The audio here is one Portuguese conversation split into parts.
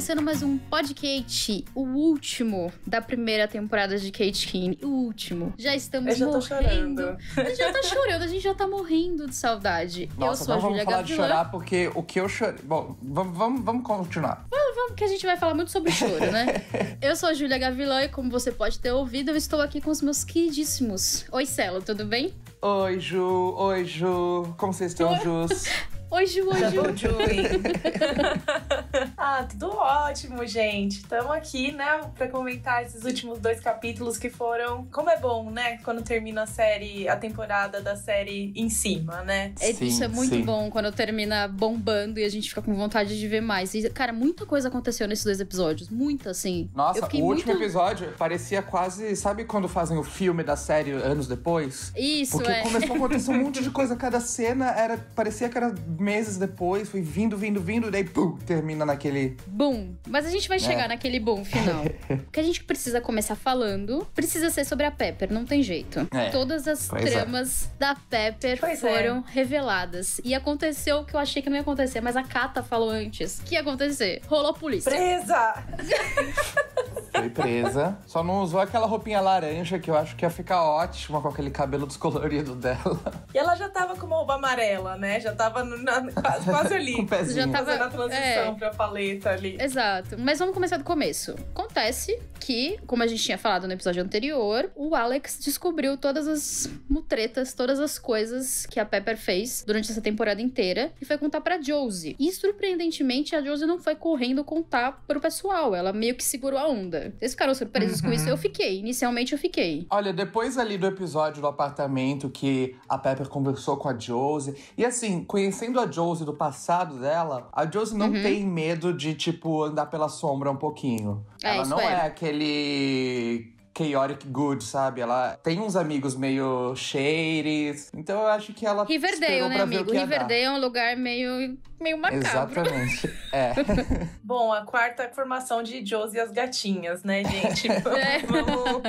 começando mais um podcast o último da primeira temporada de Kate Keane, o último. Já estamos já morrendo. A gente já tá chorando, a gente já tá morrendo de saudade. Nossa, eu sou a Julia Gavilã. vamos falar de chorar porque o que eu chorei... Bom, vamos, vamos, vamos continuar. Vamos, vamos, que a gente vai falar muito sobre choro, né? eu sou a Julia Gavilã e como você pode ter ouvido, eu estou aqui com os meus queridíssimos. Oi, Celo, tudo bem? Oi, Ju. Oi, Ju. Como vocês estão, Jus? Oi, Ju, oi, tá Ju. ah, tudo ótimo, gente. Estamos aqui, né, para comentar esses últimos dois capítulos que foram. Como é bom, né, quando termina a série, a temporada da série em cima, né? É, sim, Isso é muito sim. bom quando termina bombando e a gente fica com vontade de ver mais. E, cara, muita coisa aconteceu nesses dois episódios. Muita, assim. Nossa, o último muito... episódio parecia quase. Sabe quando fazem o filme da série anos depois? Isso, Porque é. começou a acontecer um monte de coisa. Cada cena era parecia que era meses depois, fui vindo, vindo, vindo, daí pum, termina naquele. Boom! Mas a gente vai é. chegar naquele boom final. o que a gente precisa começar falando precisa ser sobre a Pepper, não tem jeito. É. Todas as pois é. tramas é. da Pepper pois é. foram reveladas. E aconteceu o que eu achei que não ia acontecer, mas a Kata falou antes. O que ia acontecer? Rolou polícia. Presa! Foi presa. Só não usou aquela roupinha laranja que eu acho que ia ficar ótima com aquele cabelo descolorido dela. E ela já tava com uma roupa amarela, né? Já tava no, na, quase, quase ali. Com o pezinho. Já tava, fazendo a transição é, pra paleta ali. Exato. Mas vamos começar do começo. Acontece que, como a gente tinha falado no episódio anterior, o Alex descobriu todas as mutretas, todas as coisas que a Pepper fez durante essa temporada inteira e foi contar pra Josie. E surpreendentemente, a Josie não foi correndo contar pro pessoal. Ela meio que segurou a onda. Vocês ficaram surpresos uhum. com isso? Uhum. Eu fiquei. Inicialmente eu fiquei. Olha, depois ali do episódio do apartamento que a Pepper conversou com a Josie, e assim, conhecendo a Josie do passado dela, a Josie não uhum. tem medo de, tipo, andar pela sombra um pouquinho. É, ela não é. é aquele chaotic good, sabe? Ela tem uns amigos meio cheires. Então eu acho que ela. Riverdale, né, amigo? Riverdale é um lugar meio. meio macabro. Exatamente. É. Bom, a quarta formação de Josie e as gatinhas, né, gente? É. Vamos...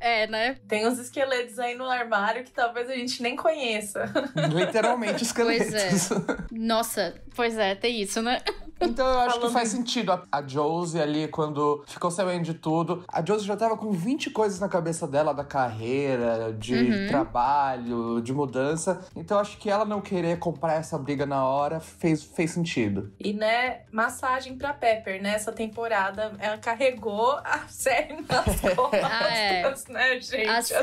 é, né? Tem uns esqueletos aí no armário que talvez a gente nem conheça. Literalmente esqueletos. Pois é. Nossa, pois é, tem isso, né? Então eu acho Falando que faz sentido. A, a Josie ali, quando ficou sabendo de tudo, a Josie já tava com 20 coisas na cabeça dela da carreira, de uhum. trabalho, de mudança. Então acho que ela não querer comprar essa briga na hora fez, fez sentido. E né, massagem pra Pepper, né? Essa temporada ela carregou a série nas costas, ah, é. né, gente? A, assim.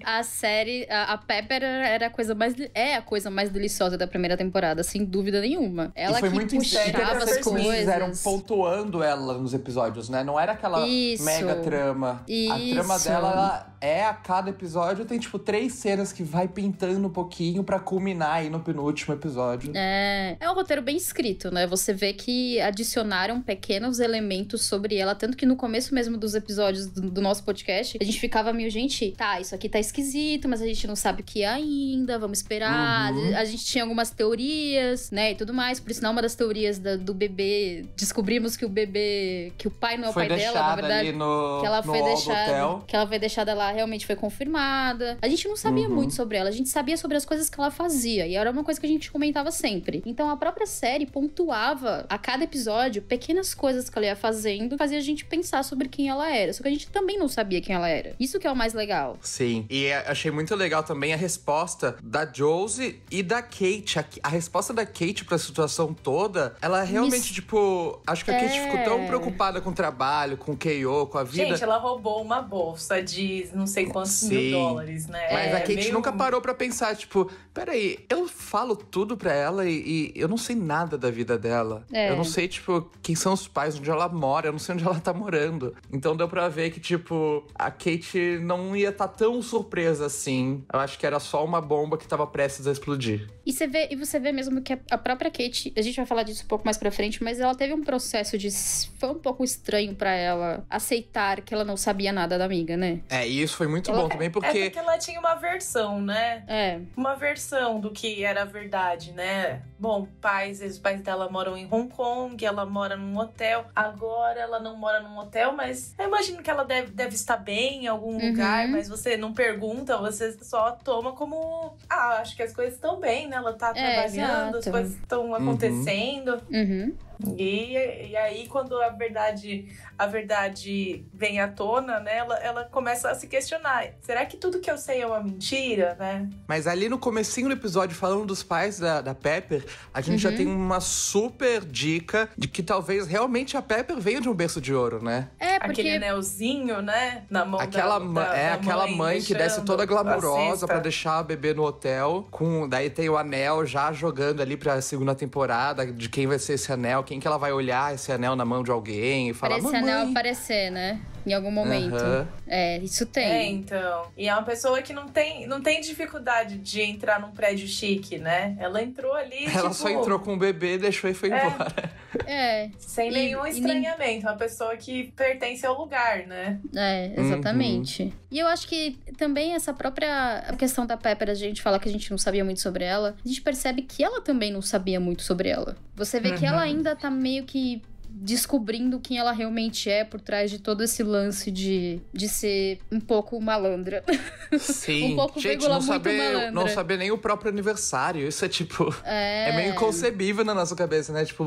essa, a série, a, a, Pepper era a coisa mais é a coisa mais deliciosa da primeira temporada, sem dúvida nenhuma. Ela e foi que muito puxava as coisas. eram pontuando ela nos episódios, né? Não era aquela Isso. mega trama. Isso. A trama dela ela é a cada episódio, tem tipo três cenas que vai pintando um pouquinho para culminar aí no penúltimo episódio. É, é um roteiro bem escrito, né? Você vê que adicionaram pequenos elementos sobre ela, tanto que no começo mesmo dos episódios do, do nosso podcast, a gente ficava meio, gente, tá, isso aqui tá esquisito, mas a gente não sabe o que é ainda, vamos esperar. Uhum. A gente tinha algumas teorias, né, e tudo mais. Por isso não uma das teorias da, do bebê, descobrimos que o bebê, que o pai não é o foi pai dela, na verdade, no, que ela foi deixada hotel. Que ela foi deixada lá realmente foi confirmada. A gente não sabia uhum. muito sobre ela, a gente sabia sobre as coisas que ela fazia. E era uma coisa que a gente comentava sempre. Então a própria série pontuava a cada episódio pequenas coisas que ela ia fazendo, fazia a gente pensar sobre quem ela era. Só que a gente também não sabia quem ela era. Isso que é o mais legal. Sim. E é, achei muito legal também a resposta da Josie e da Kate. A, resposta da Kate pra situação toda, ela realmente, Isso. tipo, acho que a é... Kate ficou tão é. preocupada com o trabalho, com o KO, com a vida. Gente, ela roubou uma uma bolsa de não sei quantos Sim. mil dólares, né? Mas é a Kate meio... nunca parou para pensar, tipo, peraí, eu falo tudo pra ela e, e eu não sei nada da vida dela. É. Eu não sei, tipo, quem são os pais, onde ela mora, eu não sei onde ela tá morando. Então deu pra ver que, tipo, a Kate não ia estar tá tão surpresa assim. Eu acho que era só uma bomba que tava prestes a explodir. E você vê, e você vê mesmo que a própria Kate, a gente vai falar disso um pouco mais pra frente, mas ela teve um processo de. Foi um pouco estranho para ela aceitar que ela não sabia nada apaixonada da amiga, né? É, e isso foi muito ela, bom é- também, é porque... É porque ela tinha uma versão, né? É. Uma versão do que era verdade, né? Bom, pais, os pais dela moram em Hong Kong, ela mora num hotel. Agora ela não mora num hotel, mas eu imagino que ela deve, deve estar bem em algum uhum. lugar, mas você não pergunta, você só toma como... Ah, acho que as coisas estão bem, né? Ela tá é, trabalhando, exato. as coisas estão uhum. acontecendo. Uhum. uhum. E, e aí quando a verdade a verdade vem à tona, né, ela, ela começa a se questionar. Será que tudo que eu sei é uma mentira, né? Mas ali no comecinho do episódio, falando dos pais da, da Pepper, a gente uhum. já tem uma super dica de que talvez realmente a Pepper veio de um berço de ouro, né? É, porque... Aquele anelzinho, né, na mão aquela da, da, É, da aquela mãe, mãe que desce toda glamurosa para deixar a bebê no hotel, com daí tem o anel já jogando ali pra segunda temporada, de quem vai ser esse anel, quem que ela vai olhar esse anel na mão de alguém e falar. Pra esse anel aparecer, né? Em algum momento. Uhum. É, isso tem. É, então. E é uma pessoa que não tem, não tem dificuldade de entrar num prédio chique, né? Ela entrou ali. Ela tipo... só entrou com o bebê, deixou e foi é. embora. É. Sem e, nenhum estranhamento. Nem... Uma pessoa que pertence ao lugar, né? É, uhum. exatamente. Uhum. E eu acho que também essa própria questão da Pepper, a gente falar que a gente não sabia muito sobre ela, a gente percebe que ela também não sabia muito sobre ela. Você vê uhum. que ela uhum. ainda tá meio que descobrindo quem ela realmente é por trás de todo esse lance de, de ser um pouco malandra. Sim, um pouco gente, não saber, malandra. não saber nem o próprio aniversário, isso é tipo. É... é... meio inconcebível na nossa cabeça, né? Tipo,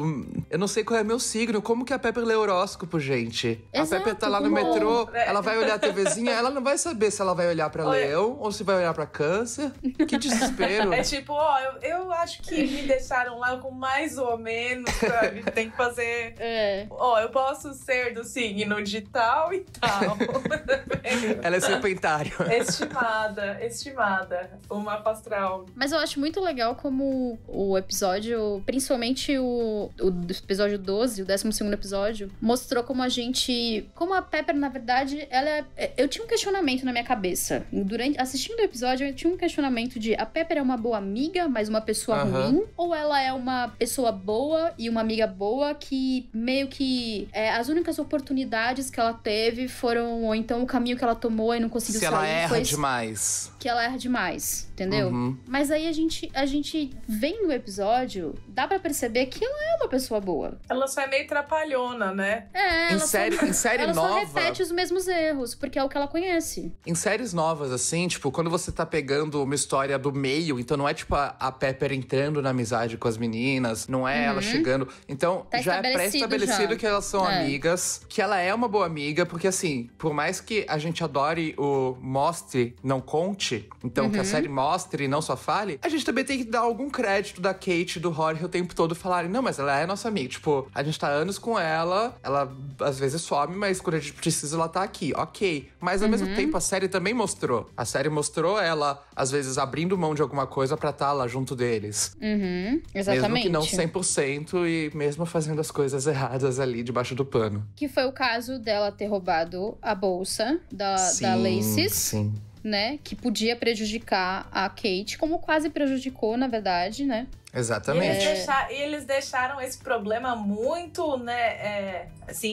eu não sei qual é meu signo, como que a Pepper lê horóscopo, gente? Exato, a Pepper tá lá no metrô, é? ela vai olhar a TVzinha, ela não vai saber se ela vai olhar pra Olha. leão ou se vai olhar pra câncer. Que desespero. É tipo, ó, eu, eu acho que me deixaram lá com mais ou menos, sabe? Tem que fazer. É. É. Ó, oh, eu posso ser do signo de tal e tal. Ela é serpentária. Estimada, estimada. Uma pastral. Mas eu acho muito legal como o episódio, principalmente o, o episódio 12, o 12 episódio, mostrou como a gente. Como a Pepper, na verdade, ela. É, é, eu tinha um questionamento na minha cabeça. Durante, assistindo o episódio, eu tinha um questionamento de a Pepper é uma boa amiga, mas uma pessoa uhum. ruim? Ou ela é uma pessoa boa e uma amiga boa que meio que é, as únicas oportunidades que ela teve foram, ou então o caminho que ela tomou e não conseguiu Se sair. ela erra demais. Que ela erra demais, entendeu? Uhum. Mas aí a gente, a gente vendo o episódio, dá para perceber que ela é uma pessoa boa. Ela só é meio trapalhona, né? É, em série, só, em série nova. Ela repete os mesmos erros, porque é o que ela conhece. Em séries novas, assim, tipo, quando você tá pegando uma história do meio, então não é tipo a, a Pepper entrando na amizade com as meninas, não é uhum. ela chegando. Então tá já é pré-estabelecido estabelecido já. que elas são é. amigas, que ela é uma boa amiga, porque assim, por mais que a gente adore o mostre, não conte, então uhum. que a uhum. série mostre e não só fale, a gente também tem que dar algum crédito da Kate do Jorge o tempo todo falarem, não, mas ela é nossa amiga. Tipo, a gente tá anos com ela, ela às vezes some, mas quando a gente precisa, ela tá aqui, ok. Mas ao uhum. mesmo tempo, a série também mostrou. A série mostrou ela, às vezes, abrindo mão de alguma coisa pra estar tá lá junto deles. Uhum. Exatamente. Mesmo que não 100% e mesmo fazendo as coisas erradas erradas ali debaixo do pano. Que foi o caso dela ter roubado a bolsa da, sim, da Laces. Sim. Né, que podia prejudicar a Kate, como quase prejudicou, na verdade, né? Exatamente. E eles, deixar, e eles deixaram esse problema muito, né? É,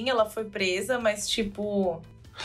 ela foi presa, mas tipo,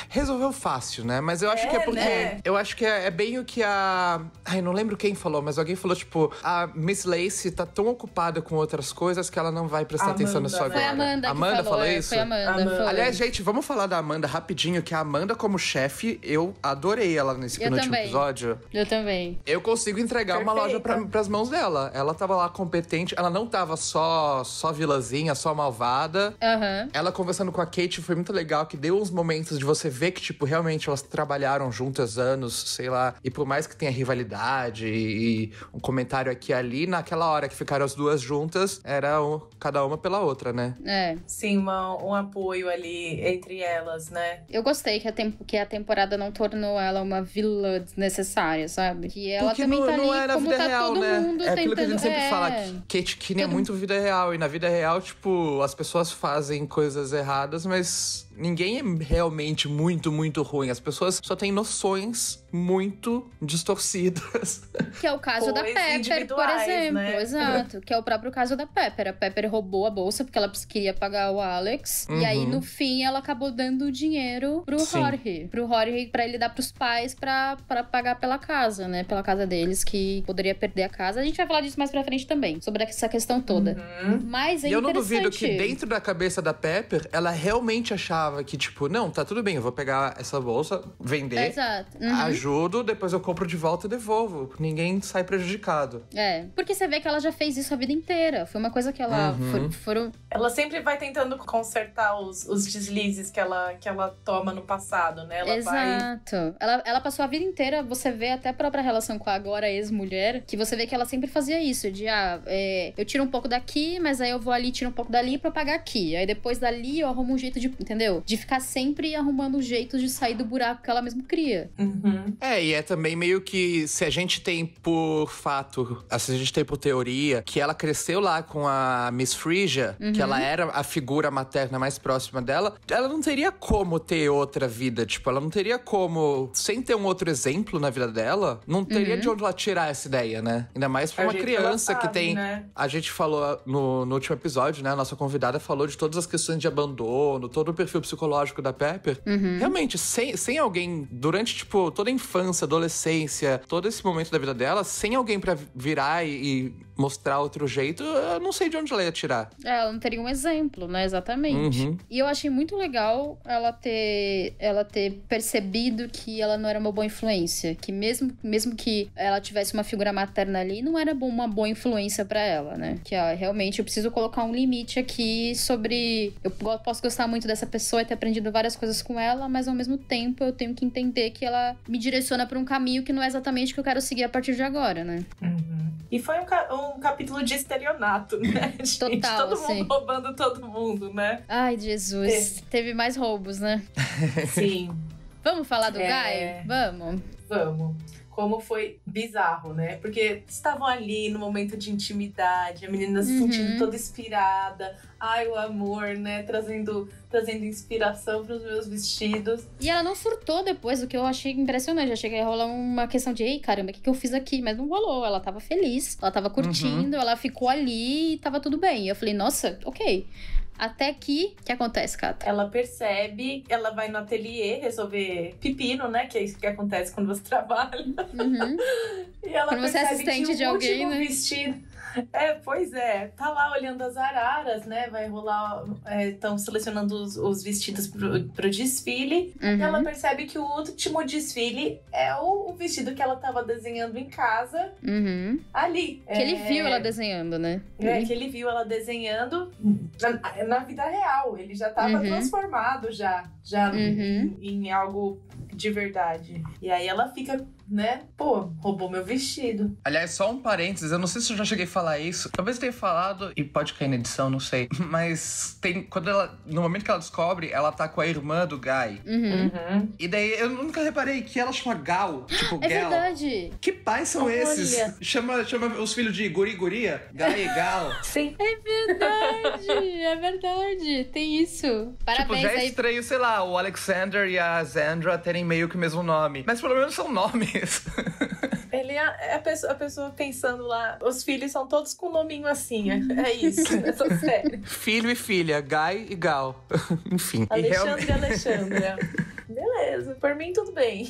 Resolveu fácil, né? Mas eu acho é, que é porque. Né? Eu acho que é, é, bem o que a. Ai, não lembro quem falou, mas alguém falou, tipo, a Miss Lacey tá tão ocupada com outras coisas que ela não vai prestar Amanda, atenção né? nisso sua agora. Foi a Amanda, Amanda falou, falou é, isso? Foi a Amanda. Amanda. Foi. Aliás, gente, vamos falar da Amanda rapidinho, que a Amanda, como chefe, eu adorei ela nesse eu também. episódio. Eu também. Eu consigo entregar Perfeita. uma loja pra, pras mãos dela. Ela tava lá competente, ela não tava só, só vilazinha, só malvada. Uhum. Ela conversando com a Kate foi muito legal, que deu uns momentos de você você vê que, tipo, realmente elas trabalharam juntas anos, sei lá, e por mais que tenha rivalidade e, e um comentário aqui e ali, naquela hora que ficaram as duas juntas, era um, cada uma pela outra, né? É. Sim, uma, um apoio ali entre elas, né? Eu gostei que a, tempo, que a temporada não tornou ela uma vilã desnecessária, sabe? Que ela Porque também não, tá ali como vida tá real, todo né? mundo é tentando... aquilo que a gente sempre é. fala, que Kate Kinney é muito vida real, e na vida real, tipo, as pessoas fazem coisas erradas, mas ninguém é realmente muito, muito ruim. As pessoas só têm noções muito distorcidas. Que é o caso da Pepper, por né? exemplo. Né? Exato. Que é o próprio caso da Pepper. A Pepper roubou a bolsa porque ela queria pagar o Alex. Uhum. E aí, uhum. no fim, ela acabou dando o dinheiro pro Sim. Jorge. Pro Jorge, pra ele dar pros pais pra, pra pagar pela casa, né? Pela casa deles, que poderia perder a casa. A gente vai falar disso mais pra frente também, sobre essa questão toda. Uhum. Mas é E eu não duvido que dentro da cabeça da Pepper, ela realmente achava que, tipo, não, tá tudo bem, eu vou pegar essa bolsa, vender. Exato. Uhum ajudo, depois eu compro de volta e devolvo. Ninguém sai prejudicado. É, porque você vê que ela já fez isso a vida inteira. Foi uma coisa que ela uhum. for, foram. Ela sempre vai tentando consertar os, os deslizes que ela, que ela toma no passado, né? Ela Exato. Vai... Ela, ela passou a vida inteira, você vê até a própria relação com a agora ex-mulher, que você vê que ela sempre fazia isso: de ah, é, eu tiro um pouco daqui, mas aí eu vou ali, tiro um pouco dali pra pagar aqui. Aí depois dali eu arrumo um jeito de. Entendeu? De ficar sempre arrumando um jeito de sair do buraco que ela mesmo cria. Uhum. É, e é também meio que se a gente tem por fato, ah, se a gente tem por teoria, que ela cresceu lá com a Miss Frisia, uhum. que ela uhum. era a figura materna mais próxima dela, ela não teria como ter outra vida. Tipo, ela não teria como, sem ter um outro exemplo na vida dela, não teria uhum. de onde ela tirar essa ideia, né? Ainda mais pra a uma criança sabe, que tem. Né? A gente falou ah, no, no último episódio, né? A nossa convidada falou de todas as questões de abandono, todo o perfil psicológico da Pepper. Uhum. Realmente, sem, sem alguém, durante, tipo, toda a infância, adolescência, todo esse momento da vida dela, sem alguém para virar e, e mostrar outro jeito, eu não sei de onde ela ia tirar. É, ela não teria um exemplo, né? Exatamente. Uhum. E eu achei muito legal ela ter, ela ter percebido que ela não era uma boa influência. Que mesmo, mesmo que ela tivesse uma figura materna ali, não era uma boa influência para ela, né? Que ó, realmente eu preciso colocar um limite aqui sobre. Eu posso gostar muito dessa pessoa e ter aprendido várias coisas com ela, mas ao mesmo tempo eu tenho que entender que ela me direciona para um caminho que não é exatamente o que eu quero seguir a partir de agora, né? Uhum. E foi um, um um capítulo de estelionato, né? Total, todo mundo roubando todo mundo, né? Ai, Jesus. É. Teve mais roubos, né? Sim. Vamos falar do é... Guy? Vamos. Vamos como foi bizarro, né? Porque estavam ali no momento de intimidade, a menina se sentindo uhum. toda inspirada, ai o amor, né? Trazendo, trazendo inspiração para os meus vestidos. E ela não surtou depois, o que eu achei impressionante. Já cheguei a rolar uma questão de, ei, caramba, o que, que eu fiz aqui? Mas não rolou. Ela tava feliz, ela tava curtindo, uhum. ela ficou ali e tava tudo bem. E eu falei, nossa, ok. Até que. O que acontece, Cata? Ela percebe, ela vai no ateliê resolver pepino, né? Que é isso que acontece quando você trabalha. Uhum. e ela quando percebe você é assistente que o de alguém, né? vestido. É, pois é. Tá lá olhando as araras, né? Vai rolar. Estão é, selecionando os, os, vestidos pro, pro desfile. Uhum. E ela uhum. percebe que o último desfile é o, o vestido que ela tava desenhando em casa. Uhum. Ali. Que é, ele viu ela desenhando, né? É, que ele viu ela desenhando na, na vida real. Ele já tava uhum. transformado já, já uhum. em, em algo de verdade. E aí ela fica né? Pô, roubou meu vestido. Aliás, só um parênteses, eu não sei se eu já cheguei a falar isso. Talvez eu tenha falado, e pode cair na edição, não sei. Mas tem. Quando ela. No momento que ela descobre, ela tá com a irmã do Guy. Uhum. Uhum. E daí eu nunca reparei que ela chama Gal. Tipo, é Gal. verdade. Que pais são esses? Chama, chama os filhos de guri guria? Guy e Gal. Sim. É verdade, é verdade. Tem isso. Parabéns. Tipo, já é estranho, aí. sei lá, o Alexander e a Zandra terem meio que o mesmo nome. Mas pelo menos são nomes isso. Ele é, é a pessoa, a pessoa, pensando lá, os filhos são todos com um nominho assim. É, é isso, nessa série. Filho e filha, Guy e Gal. Enfim. Alexandre e, realmente... e Alexandra. É. Meu beleza, por mim tudo bem.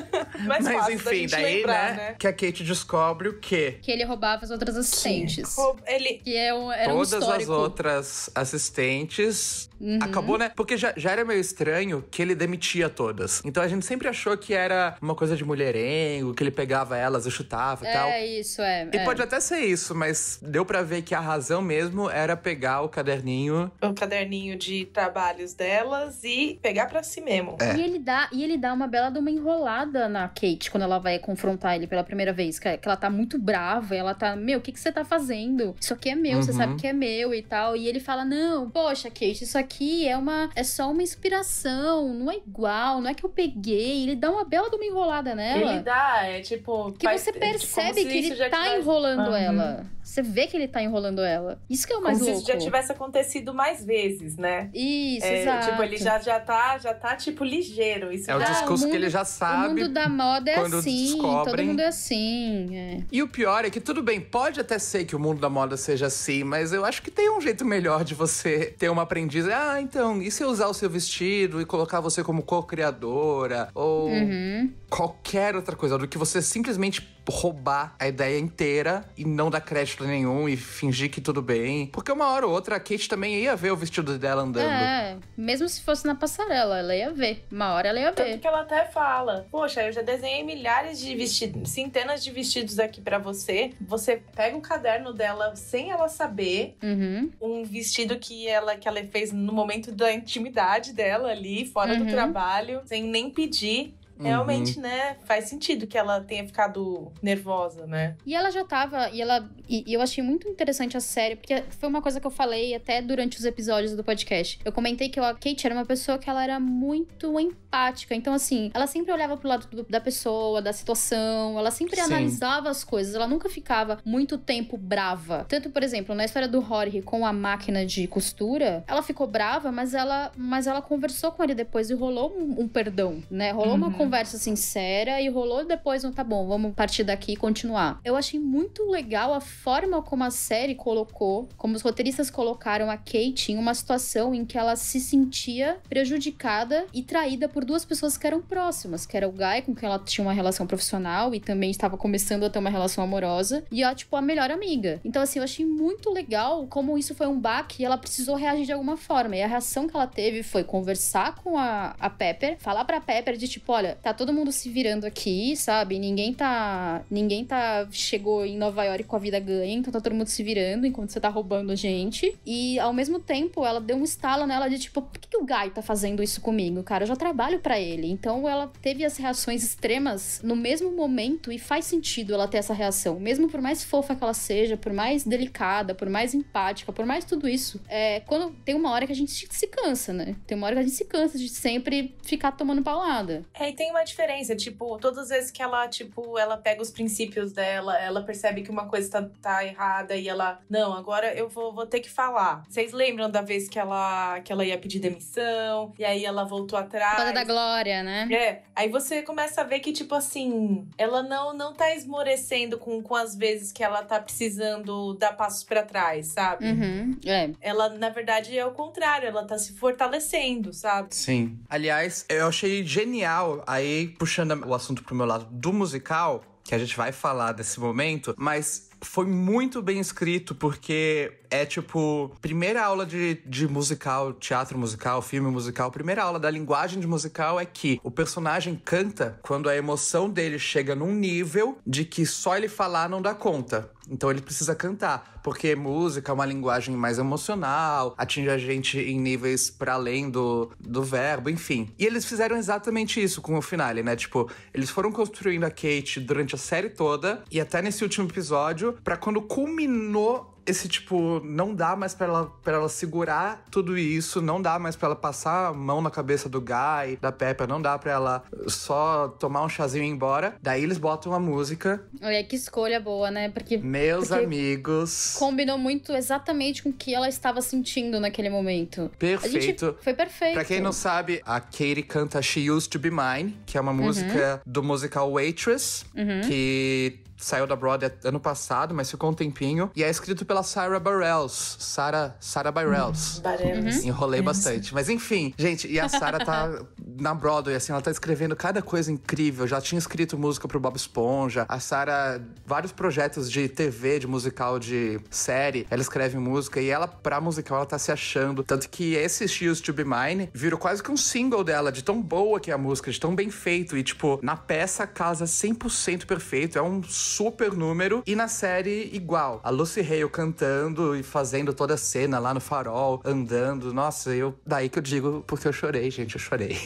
Mas, enfim, daí, né, lembrar, né, né, Que a Kate descobre o quê? Que ele roubava as outras assistentes. Que, ele... que é um, era Todas um histórico. as outras assistentes. Uhum. Acabou, né? Porque já, já era meio estranho que ele demitia todas. Então a gente sempre achou que era uma coisa de mulherengo, que ele pegava elas e chutava e é, tal. É isso, é. E é. pode até ser isso, mas deu para ver que a razão mesmo era pegar o caderninho. O caderninho de trabalhos delas e pegar para si mesmo. É. E ele dá, e ele dá uma bela de uma enrolada na Kate quando ela vai confrontar ele pela primeira vez. Que, é que ela tá muito brava, ela tá, meu, o que, que você tá fazendo? Isso aqui é meu, uhum. você sabe uhum. que é meu e tal. E ele fala: Não, poxa, Kate, isso aqui é uma. é só uma inspiração, não é igual, não é que eu peguei. Ele dá uma bela de uma enrolada nela. Ele dá, é tipo. Que faz, você percebe é, tipo, que ele tá tivesse... enrolando uhum. ela. Você vê que ele tá enrolando ela. Isso que é o mais como louco. se isso já tivesse acontecido mais vezes, né? Isso, é, exato. Tipo, ele já, já tá, já tá, tipo, ligeiro isso é o discurso o mundo, que ele já sabe. O mundo da moda é assim, descobrem. todo mundo é assim. É. E o pior é que tudo bem, pode até ser que o mundo da moda seja assim, mas eu acho que tem um jeito melhor de você ter uma aprendiz. Ah, então, e se eu usar o seu vestido e colocar você como co-criadora? Ou uhum. qualquer outra coisa, do que você simplesmente roubar a ideia inteira e não dar crédito nenhum e fingir que tudo bem. Porque uma hora ou outra a Kate também ia ver o vestido dela andando. É, mesmo se fosse na passarela, ela ia ver. Uma hora ela ia ver. Tanto que ela até fala: Poxa, eu já desenhei milhares de vestidos, centenas de vestidos aqui para você. Você pega o caderno dela sem ela saber, uhum. um vestido que ela, que ela fez no momento da intimidade dela ali, fora uhum. do trabalho, sem nem pedir realmente, uhum. né? Faz sentido que ela tenha ficado nervosa, né? E ela já tava, e ela. E, e, eu achei muito interessante a série, porque foi uma coisa que eu falei até durante os episódios do podcast. Eu comentei que a Kate era uma pessoa que ela era muito empática. Então, assim, ela sempre olhava pro lado do, da pessoa, da situação, ela sempre Sim. analisava as coisas, ela nunca ficava muito tempo brava. Tanto, por exemplo, na história do Rory com a máquina de costura, ela ficou brava, mas ela, mas ela conversou com ele depois e rolou um, um perdão, né? Rolou uhum. uma conversa conversa sincera e rolou depois um tá bom, vamos partir daqui e continuar. Eu achei muito legal a forma como a série colocou, como os roteiristas colocaram a Kate em uma situação em que ela se sentia prejudicada e traída por duas pessoas que eram próximas, que era o Guy, com quem ela tinha uma relação profissional e também estava começando a ter uma relação amorosa, e a, tipo, a melhor amiga. Então, assim, eu achei muito legal como isso foi um baque e ela precisou reagir de alguma forma. E a reação que ela teve foi conversar com a, a Pepper, falar pra Pepper de tipo, olha, tá todo mundo se virando aqui, sabe? Ninguém tá. Ninguém tá. Chegou em Nova York com a vida ganha, então tá todo mundo se virando enquanto você tá roubando a gente. E ao mesmo tempo, ela deu um estalo nela de tipo, por que, que o Guy tá fazendo isso comigo, cara? Eu já trabalho para ele. Então ela teve as reações extremas no mesmo momento e faz sentido ela ter essa reação. Mesmo por mais fofa que ela seja, por mais delicada, por mais empática, por mais tudo isso. É, quando tem uma hora que a gente se cansa, né? Tem uma hora que a gente se cansa de sempre ficar tomando paulada. É, tem uma diferença, tipo, todas as vezes que ela, tipo, ela pega os princípios dela, ela percebe que uma coisa tá, tá errada e ela, não, agora eu vou, vou ter que falar. Vocês lembram da vez que ela, que ela ia pedir demissão e aí ela voltou atrás? Fora da glória, né? É. Aí você começa a ver que, tipo assim, ela não, não tá esmorecendo com, com as vezes que ela tá precisando dar passos para trás, sabe? Uhum, é. Ela, na verdade, é o contrário, ela tá se fortalecendo, sabe? Sim. Aliás, eu achei genial Aí, puxando o assunto pro meu lado do musical, que a gente vai falar desse momento, mas foi muito bem escrito porque é tipo, primeira aula de, de musical, teatro musical, filme musical, primeira aula da linguagem de musical é que o personagem canta quando a emoção dele chega num nível de que só ele falar não dá conta. Então ele precisa cantar, porque música é uma linguagem mais emocional, atinge a gente em níveis para além do, do verbo, enfim. E eles fizeram exatamente isso com o finale, né? Tipo, eles foram construindo a Kate durante a série toda e até nesse último episódio, para quando culminou esse tipo, não dá mais para ela, pra ela segurar tudo isso, não dá mais para ela passar a mão na cabeça do Guy, da Peppa, não dá para ela só tomar um chazinho e ir embora. Daí eles botam a música. Olha que escolha boa, né? Porque meus porque amigos combinou muito exatamente com o que ela estava sentindo naquele momento. Perfeito. foi perfeito. Para quem não sabe, a Katie canta She Used to Be Mine, que é uma música uhum. do musical Waitress, uhum. que saiu da Broadway ano passado, mas ficou um tempinho. E é escrito pela Sarah Bareilles. Sarah, Sarah Bareilles. Uhum. uhum. Enrolei bastante. Mas enfim, gente, e a Sarah tá na Broadway, assim, ela tá escrevendo cada coisa incrível. Já tinha escrito música pro Bob Esponja. A Sarah, vários projetos de TV, de musical, de série. Ela escreve música e ela, pra musical, ela tá se achando. Tanto que esse She To Be Mine virou quase que um single dela, de tão boa que é a música, de tão bem feito. E, tipo, na peça casa 100% perfeito. É um super número. E na série, igual. A Lucy Hale cantando e fazendo toda a cena lá no farol, andando. Nossa, eu daí que eu digo porque eu chorei, gente, eu chorei.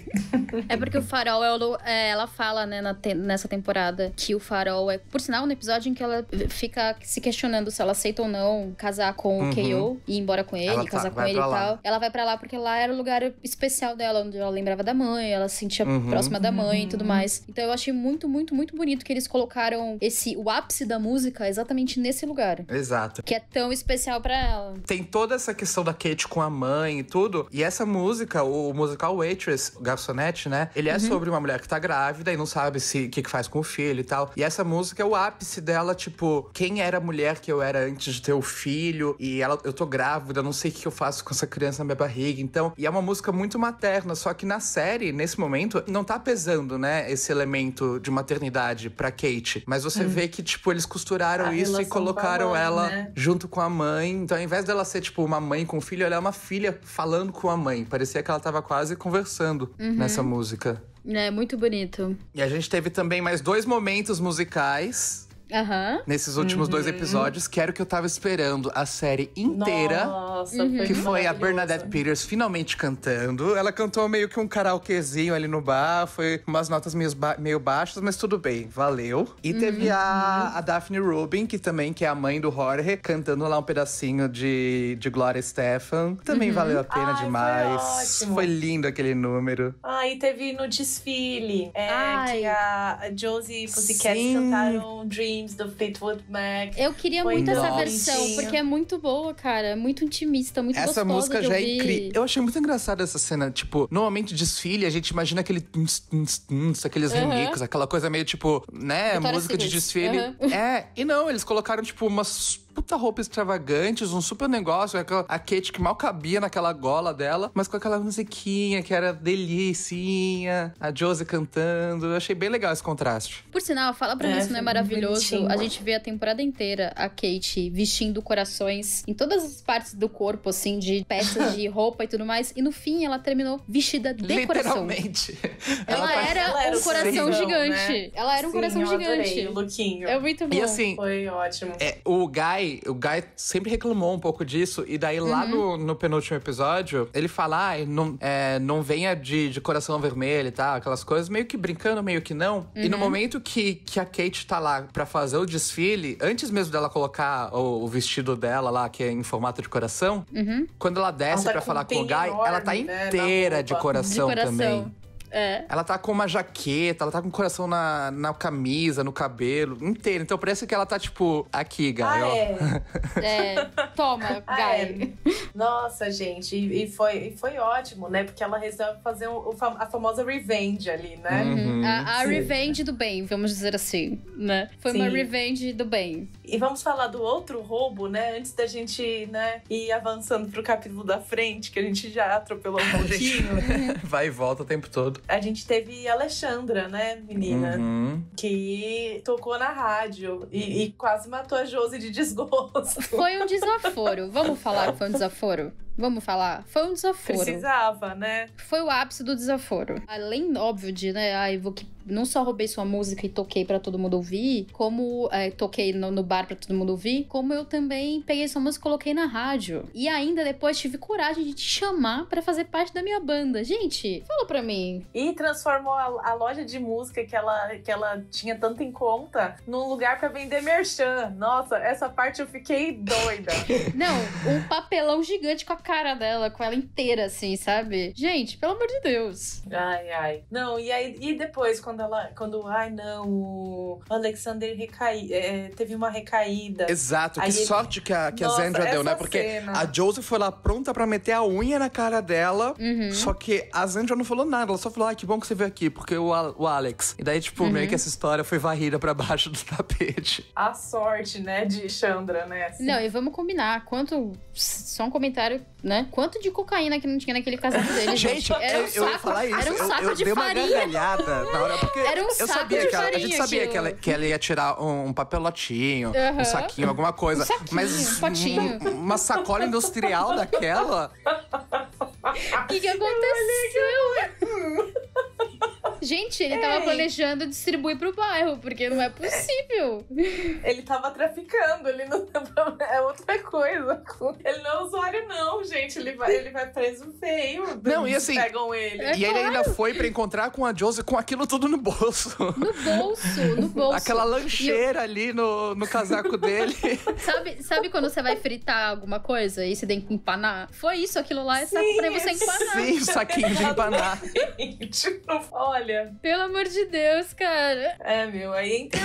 é porque o farol, é é, ela fala, né, nessa temporada, que o farol é, por sinal, no episódio em que ela fica se questionando se ela aceita ou não casar com uhum. o KO e ir embora com ele, tá, casar com ele e lá. tal. Ela vai para lá porque lá era o lugar especial dela, onde ela lembrava da mãe, ela se sentia uhum. próxima da mãe e tudo uhum. mais. Então eu achei muito, muito, muito bonito que eles colocaram encontraram esse o ápice da música exatamente nesse lugar. Exato. Que é tão especial para ela. Tem toda essa questão da Kate com a mãe e tudo. E essa música, o musical Waitress, Garçonete, né? Ele é uhum. sobre uma mulher que tá grávida e não sabe se o que, que faz com o filho e tal. E essa música é o ápice dela, tipo, quem era a mulher que eu era antes de ter o filho? E ela, eu tô grávida, não sei o que eu faço com essa criança na minha barriga. Então, e é uma música muito materna, só que na série, nesse momento, não tá pesando, né, esse elemento de maternidade pra Kate. Mas você hum. vê que, tipo, eles costuraram a isso e colocaram mãe, ela né? junto com a mãe. Então, ao invés dela ser, tipo, uma mãe com um filho, ela é uma filha falando com a mãe. Parecia que ela tava quase conversando uhum. nessa música. É, muito bonito. E a gente teve também mais dois momentos musicais Uhum. Nesses últimos uhum. dois episódios, que era o que eu tava esperando a série inteira. Nossa, uhum. Que foi a Bernadette Peters finalmente cantando. Ela cantou meio que um karaokezinho ali no bar, foi umas notas meio, ba meio baixas, mas tudo bem, valeu. E teve a, uhum. a Daphne Rubin, que também que é a mãe do Jorge, cantando lá um pedacinho de, de Gloria Stefan. Também uhum. valeu a pena Ai, demais. Foi, foi, lindo aquele número. Ah, e teve no desfile. É, Ai. que a Josie e Pussycat cantaram Dream Dreams do Fleetwood Mac. Eu queria muito essa versão, porque é muito boa, cara. É muito intimista, muito essa Essa música já é incrível. Eu achei muito engraçada essa cena. Tipo, normalmente desfile, a gente imagina aquele aqueles remixes, aquela coisa meio tipo, né? música de desfile. É, e não, eles colocaram tipo umas puta roupa extravagantes, um super negócio, aquela, a Kate que mal cabia naquela gola dela, mas com aquela musiquinha que era delicinha, a Josie cantando. Eu achei bem legal esse contraste. Por sinal, fala pra é, mim se não é maravilhoso. Bonitinho. A gente vê a temporada inteira a Kate vestindo corações em todas as partes do corpo, assim, de peças de roupa e tudo mais. E no fim ela terminou vestida de coração. Literalmente. Ela, ela, era, ela era um coração né? gigante. Né? Ela era um Sim, coração eu gigante. o lookinho. É muito bom. E assim, foi ótimo. É, o Guy Guy, o Guy sempre reclamou um pouco disso. E daí, uhum. lá no, no, penúltimo episódio, ele fala: ah, não, é, não venha de, de coração vermelho e tá? tal, aquelas coisas, meio que brincando, meio que não. Uhum. E no uhum. momento que, que a Kate tá lá pra fazer o desfile, antes mesmo dela colocar o, o vestido dela lá, que é em formato de coração, uhum. quando ela desce tá pra falar com o Guy, enorme, ela tá né, inteira né? de, coração de coração também. É. Ela tá com uma jaqueta, ela tá com o coração na, na camisa, no cabelo, inteiro. Então parece que ela tá tipo, aqui, Gai, ah, ó. É. é. Toma, ah, É. Nossa, gente, e, e, foi, e foi ótimo, né? Porque ela resolve fazer o, o, a famosa revenge ali, né? Uhum. uhum. A, a revenge do bem, vamos dizer assim, né? Foi Sim. uma revenge do bem. E vamos falar do outro roubo, né? Antes da gente, né, ir avançando pro capítulo da frente, que a gente já atropelou um pouquinho. Vai e volta o tempo todo a gente teve Alexandra, né, menina? Uhum. Que tocou na rádio e, e, quase matou a Josi de desgosto. Foi um desaforo. Vamos falar que foi um desaforo? Vamos falar. Foi um desaforo. Precisava, né? Foi o ápice do desaforo. Além, óbvio, de, né? Ai, ah, vou que não só roubei sua música e toquei para todo mundo ouvir, como é, toquei no, no bar para todo mundo ouvir, como eu também peguei sua música e coloquei na rádio. E ainda depois tive coragem de te chamar para fazer parte da minha banda. Gente, fala pra mim. E transformou a, a, loja de música que ela, que ela tinha tanto em conta num lugar para vender merchan. Nossa, essa parte eu fiquei doida. não, um papelão gigante com a cara dela, com ela inteira, assim, sabe? Gente, pelo amor de Deus. Ai, ai. Não, e aí e depois, quando ela. Quando, ai, não, o Alexander recaí é, teve uma recaída. Exato, aí que ele... sorte que a, que Nossa, a Zandra deu, né? Porque cena. a Joseph foi lá pronta pra meter a unha na cara dela. Uhum. Só que a Zandra não falou nada, ela só falou: ai, ah, que bom que você veio aqui, porque o, o Alex. E daí, tipo, uhum. meio que essa história foi varrida pra baixo do tapete. A sorte, né, de Chandra, né? Assim. Não, e vamos combinar. Quanto. Só um comentário né? Quanto de cocaína que não tinha naquele casaco dele, gente? gente? Era um saco, eu, ia falar isso. era um saco eu, eu de dei farinha. Uma gargalhada na hora, porque era um eu saco sabia de que a gente sabia que ela, que ela ia tirar um, papelotinho, um saquinho, alguma coisa. Um saquinho, mas um uma sacola industrial daquela. O que, que aconteceu? Gente, ele Ei. tava planejando distribuir pro bairro, porque não é possível. Ele tava traficando, ele não é outra coisa. Ele não é usuário, não, gente. Ele vai, ele vai preso feio. Não, e assim. Pegam ele. É e claro. ele ainda foi pra encontrar com a Josie com aquilo tudo no bolso. No bolso, no bolso. Aquela lancheira eu... ali no, no casaco dele. Sabe, sabe quando você vai fritar alguma coisa e você tem que empanar? Foi isso, aquilo lá é saco pra você empanar. Sim, saquinho de empanar. Tipo, olha. Pelo amor de Deus, cara. É, meu, aí entra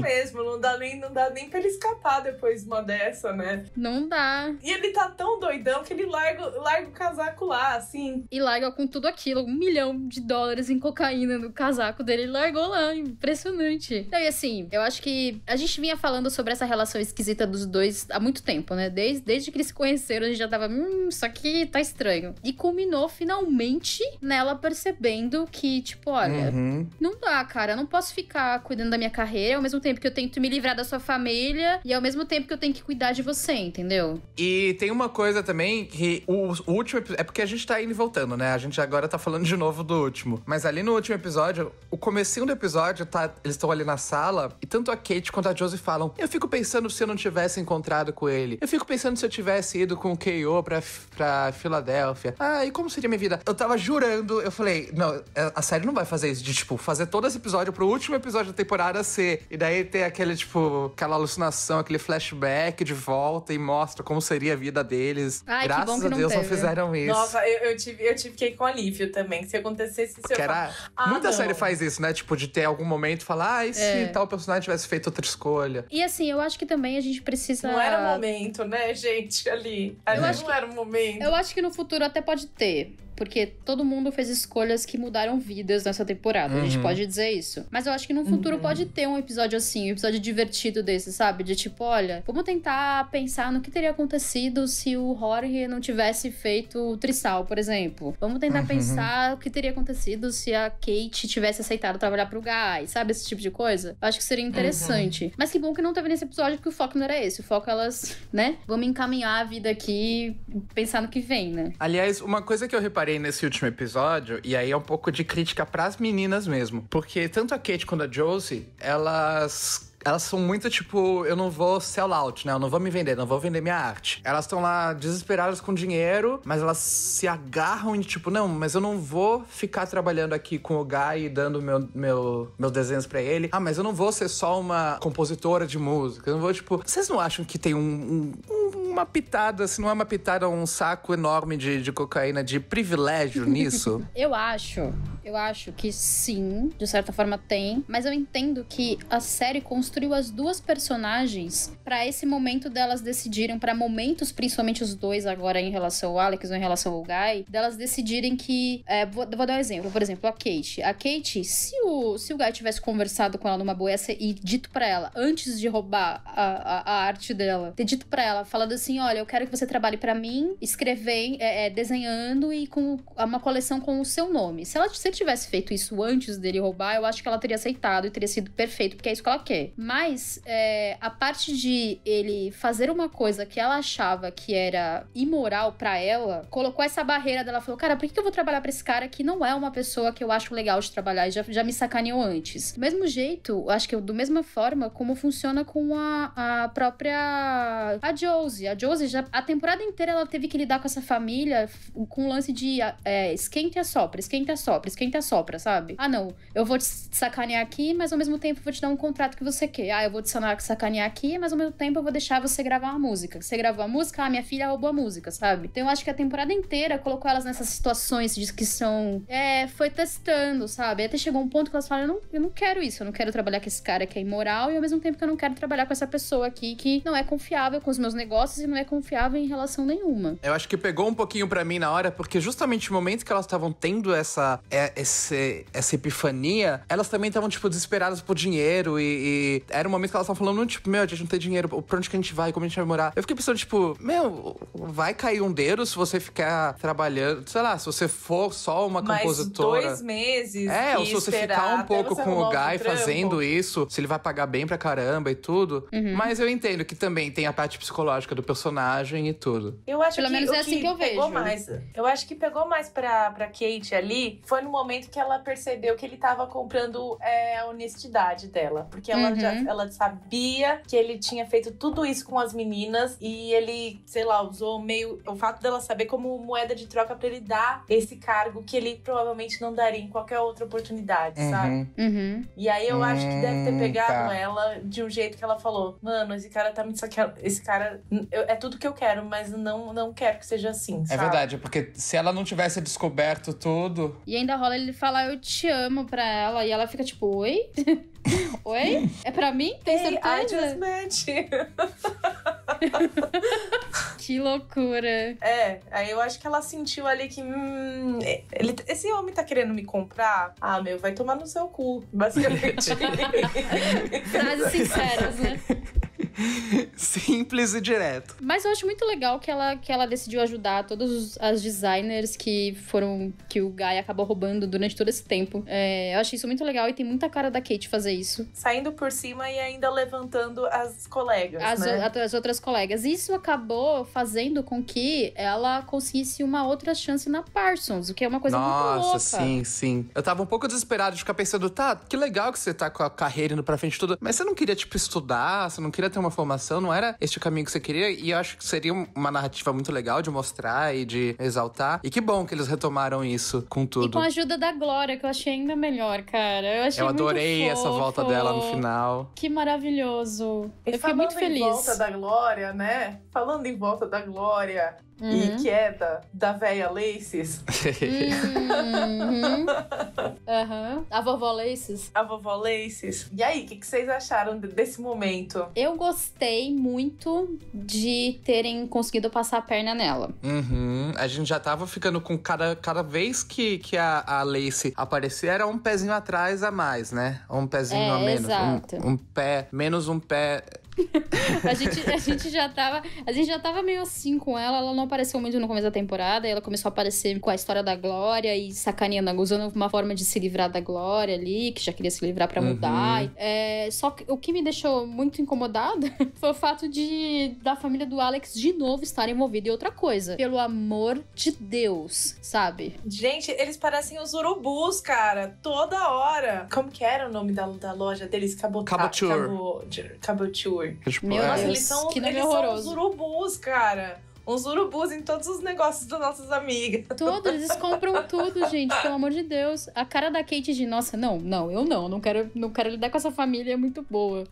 mesmo. Não dá, nem, não dá nem pra ele escapar depois de uma dessa, né? Não dá. E ele tá tão doidão que ele larga, larga o casaco lá, assim. E larga com tudo aquilo, um milhão de dólares em cocaína no casaco dele, ele largou lá. Impressionante. Então, e assim, eu acho que a gente vinha falando sobre essa relação esquisita dos dois há muito tempo, né? Desde, desde que eles se conheceram, a gente já tava, hum, isso aqui tá estranho. E culminou finalmente nela percebendo que, tipo, olha sabe? Uhum. Não dá, cara. Eu não posso ficar cuidando da minha carreira ao mesmo tempo que eu tento me livrar da sua família e ao mesmo tempo que eu tenho que cuidar de você, entendeu? E tem uma coisa também que o, último último é porque a gente tá indo e voltando, né? A gente agora tá falando de novo do último. Mas ali no último episódio, o comecinho do episódio, tá, eles estão ali na sala e tanto a Kate quanto a Josie falam: "Eu fico pensando se eu não tivesse encontrado com ele. Eu fico pensando se eu tivesse ido com o KO pra, pra Filadélfia. Ah, e como seria minha vida? Eu tava jurando, eu falei: "Não, é, a série não vai fazer fazer isso, de tipo, fazer todo esse episódio pro último episódio da temporada ser. E daí ter aquele, tipo, aquela alucinação, aquele flashback de volta e mostra como seria a vida deles. Ai, Graças a Deus não fizeram isso. Nossa, eu, eu, tive, eu tive que ir com alívio também, se acontecesse isso. eu era, ah, muita não. série faz isso, né? Tipo, de ter algum momento e falar, ah, e é. se tal personagem tivesse feito outra escolha? E assim, eu acho que também a gente precisa. Não era o momento, né, gente, ali. Ali eu não que... era o momento. Eu acho que no futuro até pode ter porque todo mundo fez escolhas que mudaram vidas nessa temporada. Uhum. A gente uhum. pode dizer isso. Mas eu acho que no futuro uhum. pode ter um episódio assim, um episódio divertido desse, sabe? De tipo, olha, vamos tentar pensar no que teria acontecido se o Jorge não tivesse feito o Trissal, por exemplo. Vamos tentar uhum. pensar o que teria acontecido se a Kate tivesse aceitado trabalhar pro Guy, sabe? Esse tipo de coisa. Eu acho que seria interessante. Uhum. Mas que bom que não teve nesse episódio, porque o foco não era esse. O foco elas, né? Vamos encaminhar a vida aqui, pensar no que vem, né? Aliás, uma coisa que eu reparei reparei nesse último episódio, e aí é um pouco de crítica pras meninas mesmo. Porque tanto a Kate quanto a Josie, elas elas são muito tipo, eu não vou sell out, né? Eu não vou me vender, não vou vender minha arte. Elas estão lá desesperadas com dinheiro, mas elas se agarram em tipo, não, mas eu não vou ficar trabalhando aqui com o Guy e dando meu, meu, meus desenhos para ele. Ah, mas eu não vou ser só uma compositora de música. Eu não vou, tipo, vocês não acham que tem um, um, uma pitada, se não é uma pitada, um saco enorme de, de cocaína, de privilégio nisso? eu acho, eu acho que sim, de certa forma tem, mas eu entendo que a série construiu construiu as duas personagens para esse momento delas decidirem, para momentos, principalmente os dois agora em relação ao Alex ou em relação ao Guy, delas decidirem que. É, vou, vou, dar um exemplo, por exemplo, a Kate. A Kate, se o, se o Guy tivesse conversado com ela numa boa e dito para ela, antes de roubar a, a, a, arte dela, ter dito para ela, falando assim: olha, eu quero que você trabalhe para mim, escrever, é, é, desenhando e com uma coleção com o seu nome. Se, ela, se ele tivesse feito isso antes dele roubar, eu acho que ela teria aceitado e teria sido perfeito, porque é isso que ela quer. Mas é, a parte de ele fazer uma coisa que ela achava que era imoral para ela, colocou essa barreira dela. Falou, cara, por que eu vou trabalhar pra esse cara que não é uma pessoa que eu acho legal de trabalhar e já, já me sacaneou antes? Do mesmo jeito, acho que eu, do mesma forma como funciona com a, a própria. A Josie. A Josie, já, a temporada inteira ela teve que lidar com essa família com o lance de é, esquenta e assopra, esquenta e assopra, esquenta e assopra, sabe? Ah, não, eu vou te sacanear aqui, mas ao mesmo tempo vou te dar um contrato que você o quê. Ah, eu vou te sacanear aqui, mas ao mesmo tempo eu vou deixar você gravar uma música. Você gravou a música, ah, minha filha roubou a música, sabe? Então eu acho que a temporada inteira colocou elas nessas situações de que são. É, foi testando, sabe? Até chegou um ponto que elas falam: eu não, eu não quero isso, eu não quero trabalhar com esse cara que é imoral, e ao mesmo tempo que eu não quero trabalhar com essa pessoa aqui que não é confiável com os meus negócios e não é confiável em relação nenhuma. Eu acho que pegou um pouquinho para mim na hora, porque justamente o momento que elas estavam tendo essa, é, essa essa epifania, elas também estavam, tipo, desesperadas por dinheiro e, e era um momento que elas estavam falando, tipo, meu, a gente não tem dinheiro, pra onde que a gente vai, como a gente vai morar? Eu fiquei pensando, tipo, meu, vai cair um dedo se você ficar trabalhando, sei lá, se você for só uma Mais compositora. dois meses. É, ou se você ficar um pouco com o Guy fazendo isso, se ele vai pagar bem pra caramba e tudo. Uhum. Mas eu entendo que também tem a parte psicológica do personagem e tudo. Eu acho Pelo que, menos é assim que, que eu pegou vejo. Mais, eu acho que pegou mais pra, pra Kate ali foi no momento que ela percebeu que ele tava comprando é, a honestidade dela. Porque ela uhum. já Uhum. ela sabia que ele tinha feito tudo isso com as meninas e ele, sei lá, usou meio o fato dela saber como moeda de troca para ele dar esse cargo que ele provavelmente não daria em qualquer outra oportunidade, uhum. sabe? Uhum. E aí eu acho que deve ter hum, pegado tá. ela de um jeito que ela falou: "Mano, esse cara tá me esse cara é tudo que eu quero, mas não não quero que seja assim". É sabe? É verdade, porque se ela não tivesse descoberto tudo. E ainda rola ele falar eu te amo pra ela e ela fica tipo: "Oi?" Oi? É pra mim? Tem hey, certeza? I just met que loucura. É, aí eu acho que ela sentiu ali que. Hum, ele, esse homem tá querendo me comprar? Ah, meu, vai tomar no seu cu, basicamente. Frases sinceras, né? Simples e direto. Mas eu acho muito legal que ela, que ela decidiu ajudar todos os, as designers que foram. que o Guy acabou roubando durante todo esse tempo. É, eu achei isso muito legal e tem muita cara da Kate fazer isso. Saindo por cima e ainda levantando as colegas. As, né? o, as outras colegas. Isso acabou fazendo com que ela conseguisse uma outra chance na Parsons, o que é uma coisa Nossa, muito louca. Nossa, sim, sim. Eu tava um pouco desesperado de ficar pensando, tá, que legal que você tá com a carreira indo pra frente tudo, mas você não queria, tipo, estudar, você não queria ter uma uma formação, não era este o caminho que você queria, e eu acho que seria uma narrativa muito legal de mostrar e de exaltar. E que bom que eles retomaram isso com tudo. E com a ajuda da Glória, que eu achei ainda melhor, cara. Eu, eu adorei essa volta dela no final. Que maravilhoso. E eu fiquei muito feliz. Falando em volta da Glória, né? Falando em volta da Glória, uhum. e queda é da velha Laces. uhum. uhum. A vovó Laces. A vovó Laces. E aí, o que, que, vocês acharam desse momento? Eu gostei muito de terem conseguido passar a perna nela. Uhum. A gente já tava ficando com cada, cada vez que, que a, a Lace aparecia, era um pezinho atrás a mais, né? Um pezinho é, a menos. Exato. Um, um pé, menos um pé a, gente, a, gente já tava, a gente já tava meio assim com ela. Ela não apareceu muito no começo da temporada. Ela começou a aparecer com a história da Glória e sacaneando, usando uma forma de se livrar da Glória ali, que já queria se livrar para uhum. mudar. É, só que o que me deixou muito incomodada foi o fato de da família do Alex de novo estar envolvida em outra coisa. Pelo amor de Deus, sabe? Gente, eles parecem os urubus, cara. Toda hora. Como que era o nome da, da loja deles? Cabotur. Cabotur. Cabotur foi. Tipo, Meu é, Deus, eles são, que eles são os urubus, cara uns urubus em todos os negócios das nossas amigas. Todos, eles compram tudo, gente, pelo amor de Deus. A cara da Kate de, nossa, não, não, eu não, não quero, não quero lidar com essa família, é muito boa.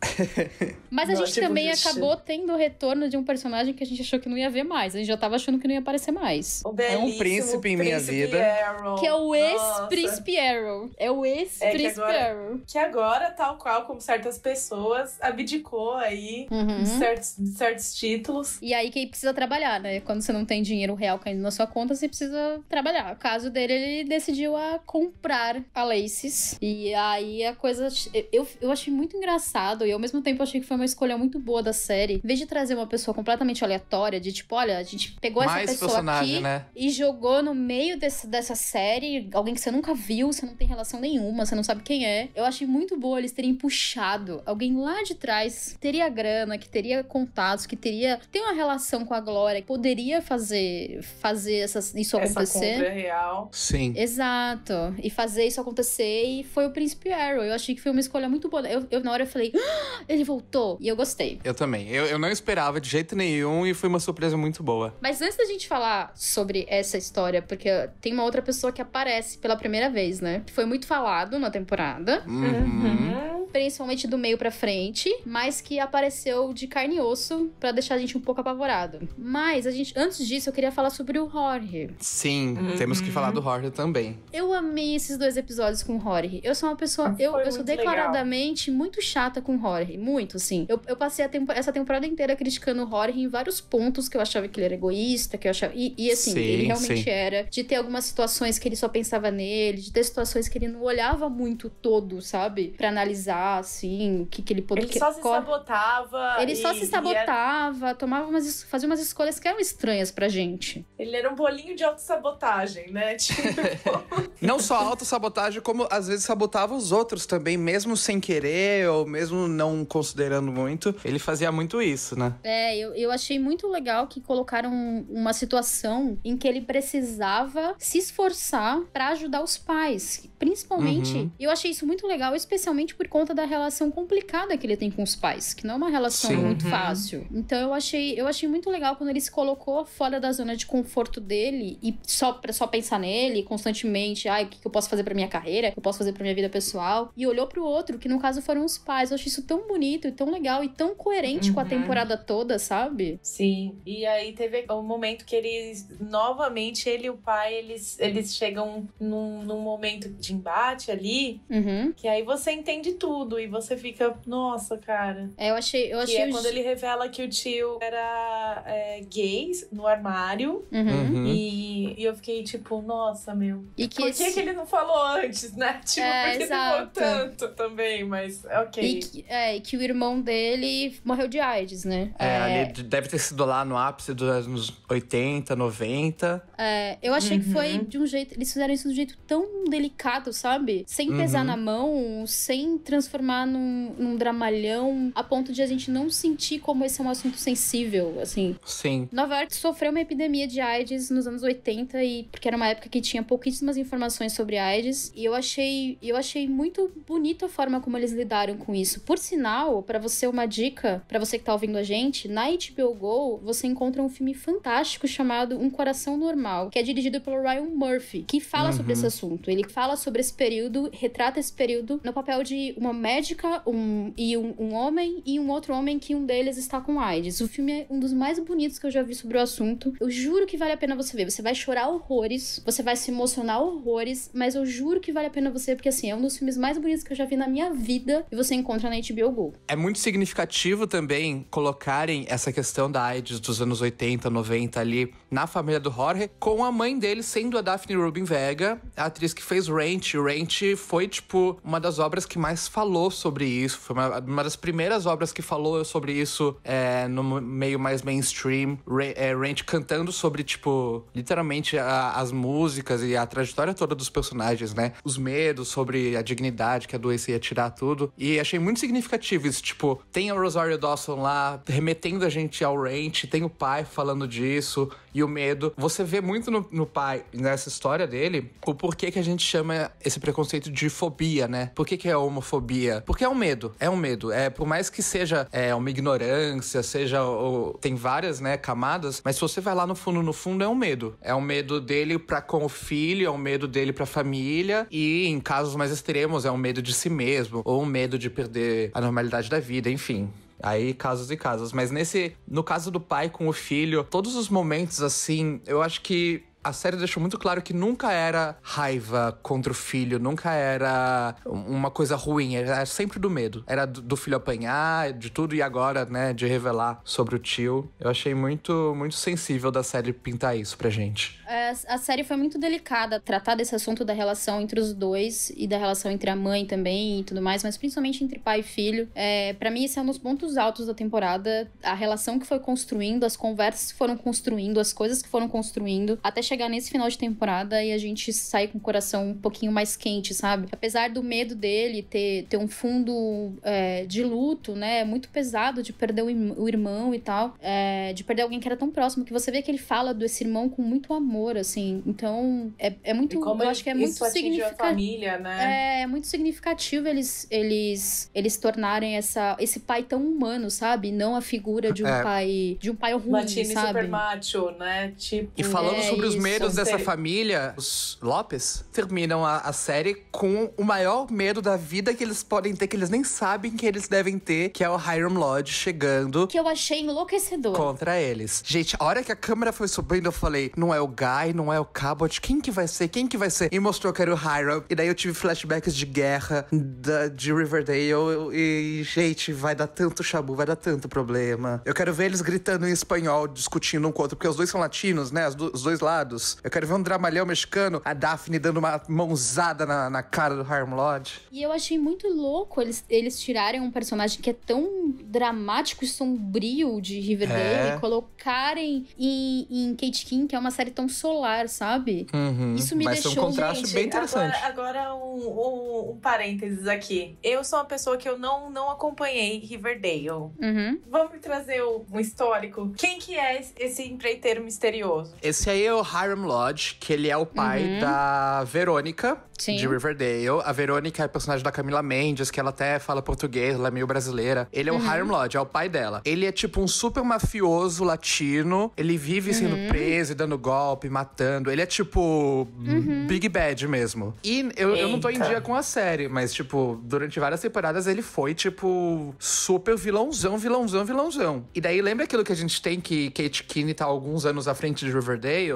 Mas a não, é gente tipo também acabou tendo o retorno de um personagem que a gente achou que não ia ver mais. A gente já tava achando que não ia aparecer mais. O é um príncipe em minha príncipe vida. Arrow. Que é o ex-príncipe Arrow. É o é, ex-príncipe é Arrow. Que agora, tal qual como certas pessoas, abdicou aí uhum. de, certos, de certos títulos. E aí que precisa trabalhar, né? né? Quando você não tem dinheiro real caindo na sua conta, você precisa trabalhar. O caso dele, ele decidiu a comprar a Laces. E aí a coisa. Eu, eu achei muito engraçado e ao mesmo tempo achei que foi uma escolha muito boa da série. Em vez de trazer uma pessoa completamente aleatória, de tipo, olha, a gente pegou Mais essa pessoa aqui né? e jogou no meio desse, dessa série alguém que você nunca viu, você não tem relação nenhuma, você não sabe quem é. Eu achei muito boa eles terem puxado alguém lá de trás, que teria grana, que teria contatos, que teria. tem uma relação com a Glória, que poderia fazer, fazer isso acontecer. Compra real. Sim. Exato. E fazer isso acontecer. E foi o Príncipe Arrow. Eu achei que foi uma escolha muito boa. Eu, eu na hora eu falei, ah, ele voltou. E eu gostei. Eu também. Eu, eu não esperava de jeito nenhum e foi uma surpresa muito boa. Mas antes da gente falar sobre essa história, porque tem uma outra pessoa que aparece pela primeira vez, né? Que foi muito falado na temporada. Uhum. uhum. Principalmente do meio pra frente, mas que apareceu de carne e osso para deixar a gente um pouco apavorado. Mas mas a gente, antes disso, eu queria falar sobre o Jorge. Sim, uhum. temos que falar do Jorge também. Eu amei esses dois episódios com o Jorge. Eu sou uma pessoa, ah, eu, eu sou declaradamente legal. muito chata com o Jorge, muito sim Eu, eu passei tempo, essa temporada inteira criticando o Jorge em vários pontos que eu achava que ele era egoísta, que eu achava e, e assim, sim, ele realmente sim. era de ter algumas situações que ele só pensava nele, de ter situações que ele não olhava muito todo, sabe? Para analisar assim, o que que ele poderia Ele só se sabotava. Ele e, só se sabotava, era... tomava umas fazia umas escolhas eram estranhas pra gente. Ele era um bolinho de autossabotagem, né? Tipo... não só autossabotagem, como às vezes sabotava os outros também, mesmo sem querer ou mesmo não considerando muito. Ele fazia muito isso, né? É, eu, eu achei muito legal que colocaram uma situação em que ele precisava se esforçar para ajudar os pais. Principalmente, uhum. eu achei isso muito legal, especialmente por conta da relação complicada que ele tem com os pais, que não é uma relação Sim. muito uhum. fácil. Então eu achei, eu achei muito legal quando eles colocou fora da zona de conforto dele e só para só pensar nele constantemente, ai, ah, o que, que eu posso fazer para minha carreira? O que eu posso fazer para minha vida pessoal? E olhou para o outro, que no caso foram os pais. Eu acho isso tão bonito e tão legal e tão coerente uhum. com a uhum. temporada toda, sabe? Sim. E aí teve um momento que eles novamente ele e o pai, eles eles chegam num, num momento de embate ali, uhum. que aí você entende tudo e você fica, nossa, cara. É, eu achei, eu achei que é o... quando ele revela que o tio era é, gay no armário. Uhum. E, e, eu fiquei tipo, nossa, meu. E que Por que, esse... que ele não falou antes, né? Tipo, é, porque exato. não tanto também, mas ok. E que, é, e que o irmão dele morreu de AIDS, né? É, é... deve ter sido lá no ápice dos anos 80, 90. É, eu achei uhum. que foi uhum. de um jeito. Eles fizeram isso de um jeito tão delicado, sabe? Sem uhum. pesar na mão, sem transformar num, num dramalhão, a ponto de a gente não sentir como esse é um assunto sensível, assim. Sim. Nova York sofreu uma epidemia de AIDS nos anos 80 e porque era uma época que tinha pouquíssimas informações sobre AIDS e eu achei eu achei muito bonita a forma como eles lidaram com isso. Por sinal, para você uma dica, para você que tá ouvindo a gente, na HBO Go você encontra um filme fantástico chamado Um Coração Normal, que é dirigido pelo Ryan Murphy, que fala uhum. sobre esse uhum. assunto. Ele fala sobre esse período, retrata esse período no papel de uma médica um, e um, um homem e um outro homem que um deles está com AIDS. O filme é um dos mais bonitos que eu já sobre o assunto. Eu juro que vale a pena você ver. Você vai chorar horrores, você vai se emocionar horrores, mas eu juro que vale a pena você, porque assim, é um dos filmes mais bonitos que eu já vi na minha vida e você encontra na HBO Go. É muito significativo também colocarem essa questão da AIDS dos anos 80, 90 ali na família do Jorge, com a mãe dele sendo a Daphne Rubin Vega, a atriz que fez Ranch. Ranch foi, tipo, uma das obras que mais falou sobre isso, foi uma, uma das primeiras obras que falou sobre isso é, no meio mais mainstream. É, Ranch cantando sobre, tipo, literalmente a, as músicas e a trajetória toda dos personagens, né? Os medos, sobre a dignidade que a doença ia tirar tudo. E achei muito significativo isso, tipo, tem o Rosario Dawson lá remetendo a gente ao Ranch, tem o pai falando disso e o medo. Você vê muito no, no pai, nessa história dele, o porquê que a gente chama esse preconceito de fobia, né? Por que, que é homofobia? Porque é um medo, é um medo. É, por mais que seja é, uma ignorância, seja. Ou, tem várias, né, camadas camadas, mas se você vai lá no fundo, no fundo, é um medo. É um medo dele para com o filho, é um medo dele para a família, e em casos mais extremos, é um medo de si mesmo, ou um medo de perder a normalidade da vida, enfim. Aí casos e casos, mas nesse no caso do pai com o filho, todos os momentos assim, eu acho que a série deixou muito claro que nunca era raiva contra o filho, nunca era uma coisa ruim, era sempre do medo. Era do filho apanhar, de tudo e agora, né, de revelar sobre o tio. Eu achei muito, muito sensível da série pintar isso pra gente. É, a série foi muito delicada tratar desse assunto da relação entre os dois e da relação entre a mãe também e tudo mais, mas principalmente entre pai e filho. É, para mim, esse é um dos pontos altos da temporada. A relação que foi construindo, as conversas que foram construindo, as coisas que foram construindo, até chegar chegar nesse final de temporada e a gente sai com o coração um pouquinho mais quente, sabe? Apesar do medo dele ter, ter um fundo é, de luto, né? Muito pesado de perder o, o irmão e tal, é, de perder alguém que era tão próximo, que você vê que ele fala desse irmão com muito amor, assim. Então, é, é muito. eu acho que é muito significativo. Família, né? é, é, muito significativo eles, eles, eles tornarem essa, esse pai tão humano, sabe? Não a figura de um é. pai de um pai ruim, sabe? super macho, né? Tipo. E falando é sobre os medos dessa família, os Lopes, terminam a, a, série com o maior medo da vida que eles podem ter, que eles nem sabem que eles devem ter, que é o Hiram Lodge chegando. Que eu achei enlouquecedor. Contra eles. Gente, a hora que a câmera foi subindo, eu falei: não é o Guy, não é o Cabot, quem que vai ser? Quem que vai ser? E mostrou que era o Hiram. E daí eu tive flashbacks de guerra da, de Riverdale. E, gente, vai dar tanto chabu, vai dar tanto problema. Eu quero ver eles gritando em espanhol, discutindo um com o outro, porque os dois são latinos, né? os dois lados lados. Eu quero ver um dramalhão mexicano, a Daphne dando uma mãozada na, na cara do Harm Lodge. E eu achei muito louco eles, eles tirarem um personagem que é tão dramático e sombrio de Riverdale é. e colocarem em, em Kate King, que é uma série tão solar, sabe? Uhum, Isso me mas deixou... é um contraste gente, bem interessante. Agora, agora um, um, um, parênteses aqui. Eu sou uma pessoa que eu não, não acompanhei Riverdale. Uhum. Vamos trazer um histórico. Quem que é esse empreiteiro misterioso? Esse aí é o Hiram Lodge, que ele é o pai uhum. da Verônica, de Riverdale. A Verônica é a personagem da Camila Mendes, que ela até fala português, ela é meio brasileira. Ele é o uhum. Hiram Lodge, é o pai dela. Ele é tipo um super mafioso latino. Ele vive uhum. sendo preso e dando golpe, matando. Ele é tipo uhum. Big Bad mesmo. E eu, eu, não tô em dia com a série, mas tipo, durante várias temporadas ele foi tipo super vilãozão, vilãozão, vilãozão. E daí lembra aquilo que a gente tem que Kate Kinney tá alguns anos à frente de Riverdale?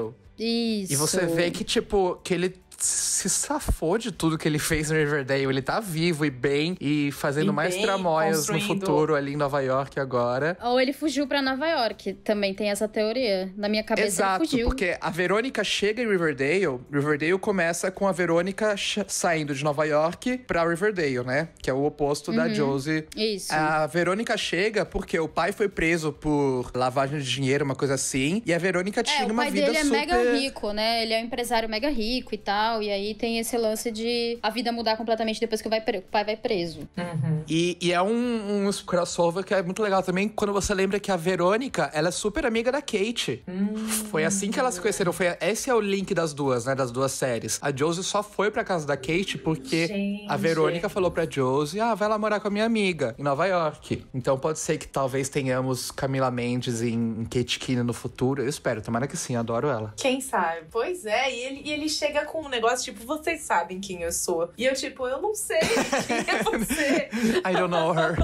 Isso. E você vê que, tipo, que ele se safou de tudo que ele fez no Riverdale. Ele tá vivo e bem e fazendo e mais tramóias no futuro ali em Nova York agora. Ou ele fugiu para Nova York, também tem essa teoria. Na minha cabeça Exato, ele fugiu. porque a Verônica chega em Riverdale, Riverdale começa com a Verônica saindo de Nova York para Riverdale, né? Que é o oposto uhum. da Josie. Isso. A Verônica chega porque o pai foi preso por lavagem de dinheiro, uma coisa assim, e a Verônica é, tinha é, uma vida super O pai dele é super... mega rico, né? Ele é um empresário mega rico e tal tal. E aí tem esse lance de a vida mudar completamente depois que o pai vai preso. Uhum. E, e, é um, um crossover que é muito legal também quando você lembra que a Verônica, ela é super amiga da Kate. Hum. foi assim que elas se conheceram. Foi, esse é o link das duas, né? Das duas séries. A Josie só foi pra casa da Kate porque gente. a Verônica falou pra Josie: ah, vai lá morar com a minha amiga em Nova York. Então pode ser que talvez tenhamos Camila Mendes em, em Kate Kina no futuro. Eu espero, tomara que sim, adoro ela. Quem sabe? Pois é, e ele, e ele chega com um negócio negócio, tipo, vocês sabem quem eu sou. E eu, tipo, eu não sei quem é você. I don't know her.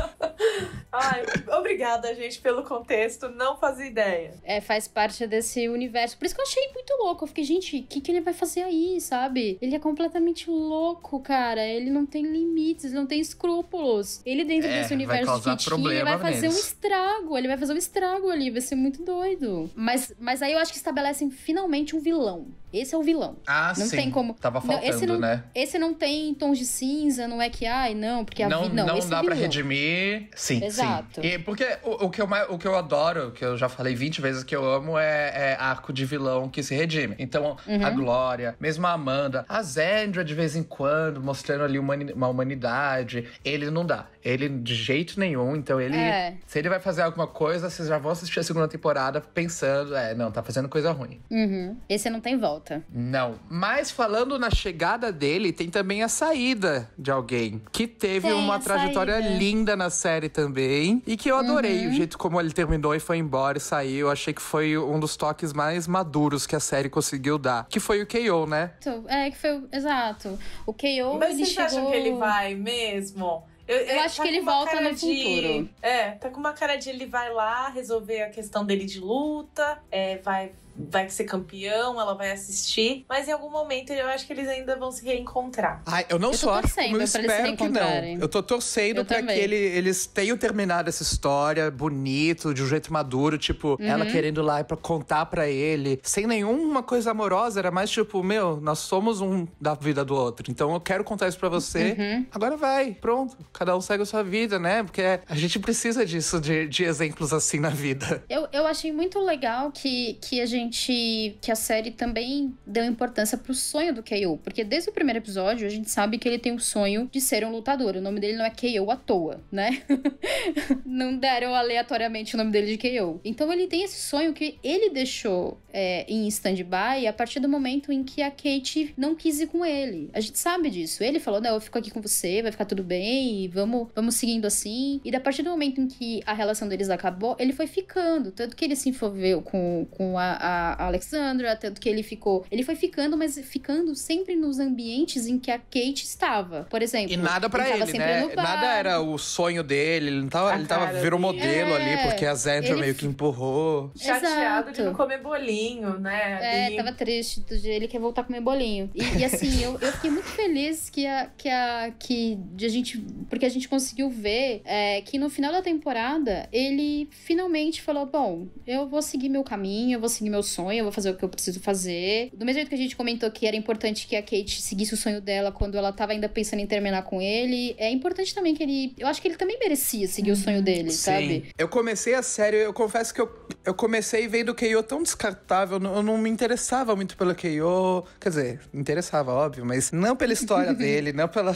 Ai, obrigada, gente, pelo contexto. Não fazia ideia. É, faz parte desse universo. Por isso que eu achei muito louco. Eu fiquei, gente, o que, que ele vai fazer aí, sabe? Ele é completamente louco, cara. Ele não tem limites, não tem escrúpulos. Ele dentro é, desse universo fictício, ele vai fazer neles. um estrago. Ele vai fazer um estrago ali. Vai ser muito doido. Mas, mas aí eu acho que estabelecem finalmente um vilão. Esse é o vilão. Ah, não sim. tem como. Tava faltando, não, esse não, né? Esse não tem tons de cinza, não é que ai, não, porque a não, vi... não, não esse é dá é para redimir. Sim, Exato. Sim. E porque o, o, que eu, o que eu adoro, que eu já falei 20 vezes que eu amo é, é arco de vilão que se redime. Então, uhum. a Glória, mesmo a Amanda, a Zendra de vez em quando mostrando ali uma, uma humanidade, ele não dá ele de jeito nenhum. Então ele. É. Se ele vai fazer alguma coisa, vocês já vão assistir a segunda temporada pensando, é, não, tá fazendo coisa ruim. Uhum. Esse não tem volta. Não. Mas falando na chegada dele, tem também a saída de alguém. Que teve tem uma trajetória saída. linda na série também. E que eu adorei uhum. o jeito como ele terminou e foi embora e saiu. Eu achei que foi um dos toques mais maduros que a série conseguiu dar. Que foi o KO, né? Então, é, que foi. Exato. O KO. Mas ele vocês chegou... acham que ele vai mesmo? Eu, eu é, acho tá que ele volta no de... futuro. É, tá com uma cara de ele vai lá resolver a questão dele de luta, é, vai vai ser campeão, ela vai assistir. Mas em algum momento eu acho que eles ainda vão se reencontrar. Ai, eu não eu só acho, eu espero que não. Eu tô torcendo eu pra também. que ele, eles tenham terminado essa história bonito, de um jeito maduro. Tipo, uhum. ela querendo lá pra contar pra ele, sem nenhuma coisa amorosa. Era mais tipo, meu, nós somos um da vida do outro. Então eu quero contar isso pra você. Uhum. Agora vai, pronto. Cada um segue a sua vida, né? Porque a gente precisa disso, de, de exemplos assim na vida. Eu, eu achei muito legal que, que a gente gente que a série também deu importância pro sonho do KO, porque desde o primeiro episódio a gente sabe que ele tem o sonho de ser um lutador. O nome dele não é KO à toa, né? não deram aleatoriamente o nome dele de KO. Então ele tem esse sonho que ele deixou é, em stand-by a partir do momento em que a Kate não quis ir com ele. A gente sabe disso. Ele falou: Não, eu fico aqui com você, vai ficar tudo bem, vamos, vamos seguindo assim. E a partir do momento em que a relação deles acabou, ele foi ficando. Tanto que ele se envolveu com, com a, a Alexandra, tanto que ele ficou. Ele foi ficando, mas ficando sempre nos ambientes em que a Kate estava. Por exemplo. E nada para ele, ele né? Nada era o sonho dele. Ele não tava, a ele tava virou modelo é, ali, porque a Zandra ele... meio que empurrou. Chateado Exato. de não comer bolinho, né? É, e... tava triste Ele quer voltar a comer bolinho. E, e assim, eu, eu fiquei muito feliz que a, que a. que a gente. Porque a gente conseguiu ver é, que no final da temporada ele finalmente falou: bom, eu vou seguir meu caminho, eu vou seguir meus sonho, eu vou fazer o que eu preciso fazer. Do mesmo jeito que a gente comentou que era importante que a Kate seguisse o sonho dela quando ela tava ainda pensando em terminar com ele, é importante também que ele. Eu acho que ele também merecia seguir o sonho uhum. dele, Sim. sabe? Eu comecei a série eu confesso que eu, eu comecei vendo o Keio tão descartável, eu não me interessava muito pelo Keio. Quer dizer, interessava, óbvio, mas não pela história dele, não pela.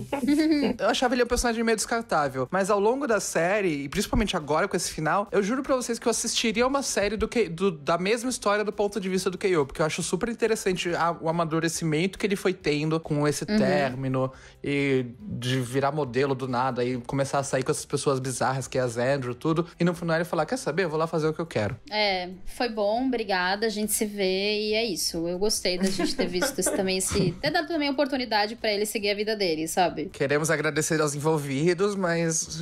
eu achava ele um personagem meio descartável. Mas ao longo da série, e principalmente agora com esse final, eu juro pra vocês que eu assistiria uma série do, que, do da mesma história do ponto de vista do KO, porque eu acho super interessante a, o amadurecimento que ele foi tendo com esse uhum. término e de virar modelo do nada e começar a sair com essas pessoas bizarras que é as Andrew, tudo. E no final ele falar: Quer saber? Eu vou lá fazer o que eu quero. É, foi bom, obrigada, a gente se vê e é isso. Eu gostei da gente ter visto esse, também esse. ter dado também oportunidade para ele seguir a vida dele, sabe? Queremos agradecer aos envolvidos, mas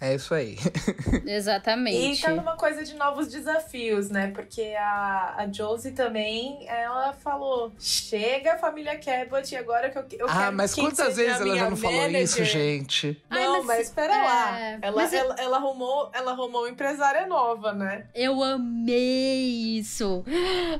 é isso aí. Exatamente. E tá numa coisa de novos desafios, né? Porque a, a Josie também, ela falou: chega, família Cabot, agora que eu, eu ah, quero. Ah, mas quantas vezes ela já não falou manager. isso, gente? Ai, não, mas, mas espera é... lá. Ela, mas é ela, ela, arrumou, ela arrumou uma empresária nova, né? Eu amei isso.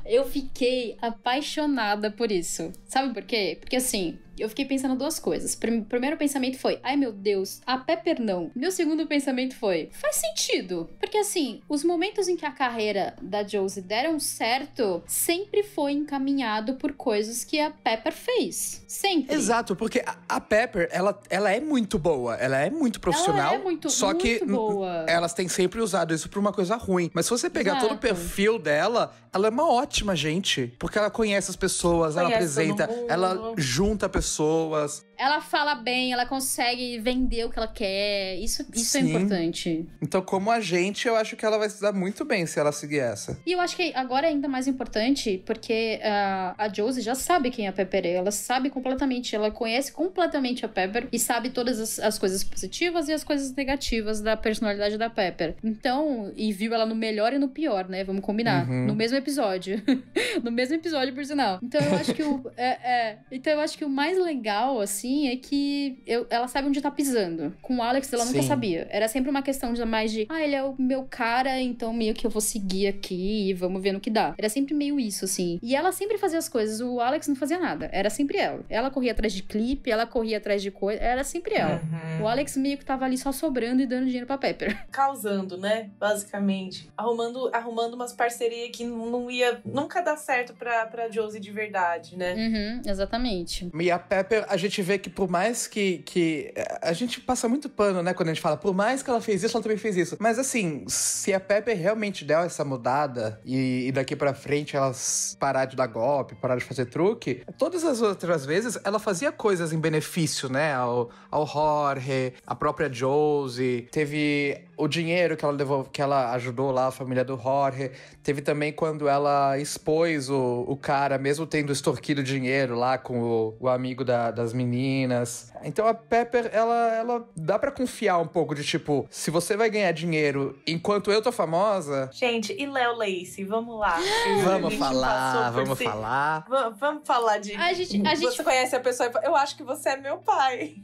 Eu fiquei apaixonada por isso. Sabe por quê? Porque assim, eu fiquei pensando duas coisas. Primeiro pensamento foi, ai meu Deus, a Pepper não. Meu segundo pensamento foi, faz sentido. Porque assim, os momentos em que a carreira da Josie deram certo sempre foi encaminhado por coisas que a Pepper fez. Sempre. Exato, porque a Pepper, ela, ela é muito boa. Ela é muito profissional. Ela é muito, só muito que boa. elas têm sempre usado isso pra uma coisa ruim. Mas se você pegar Exato. todo o perfil dela, ela é uma ótima gente. Porque ela conhece as pessoas, conhece ela apresenta, ela junta pessoas pessoas ela fala bem, ela consegue vender o que ela quer. Isso, isso é importante. Então, como agente, eu acho que ela vai se dar muito bem se ela seguir essa. E eu acho que agora é ainda mais importante, porque uh, a Josie já sabe quem é a Pepper é. Ela sabe completamente, ela conhece completamente a Pepper e sabe todas as, as coisas positivas e as coisas negativas da personalidade da Pepper. Então, e viu ela no melhor e no pior, né? Vamos combinar. Uhum. No mesmo episódio. no mesmo episódio, por sinal. Então eu acho que o. É, é, então eu acho que o mais legal, assim assim, é que eu, ela sabe onde tá pisando. Com o Alex, ela nunca sabia. Era sempre uma questão de mais de, ah, ele é o meu cara, então meio que eu vou seguir aqui e vamos ver no que dá. Era sempre meio isso, assim. E ela sempre fazia as coisas, o Alex não fazia nada. Era sempre ela. Ela corria atrás de clipe, ela corria atrás de coisa, era sempre ela. Uhum. O Alex meio que tava ali só sobrando e dando dinheiro pra Pepper. Causando, né? Basicamente. Arrumando, arrumando umas parcerias que não ia nunca dar certo pra, pra Josie de verdade, né? Uhum, exatamente. E a Pepper, a gente vê que por mais que, que. Eh, a gente passa muito pano, né? Quando a gente fala, por mais que ela fez isso, ela também fez isso. Mas assim, se a Pepe realmente der essa mudada e, e daqui para frente elas parar de dar golpe, parar de fazer truque, todas as outras vezes ela fazia coisas em benefício, né? Ao, ao Jorge, a própria Josie. Teve o dinheiro que ela levou, que ela ajudou lá a família do Jorge. Teve também quando ela expôs o, o cara, mesmo tendo extorquido dinheiro lá com o, o amigo da, das meninas. Então a Pepper, ela, ela dá para confiar um pouco de tipo, se você vai ganhar dinheiro enquanto eu tô famosa. Gente, e Léo Lacey, vamos lá. vamos falar, vamos si. falar. V vamos falar de. A gente, a gente... Você conhece a pessoa e fala, eu acho que você é meu pai.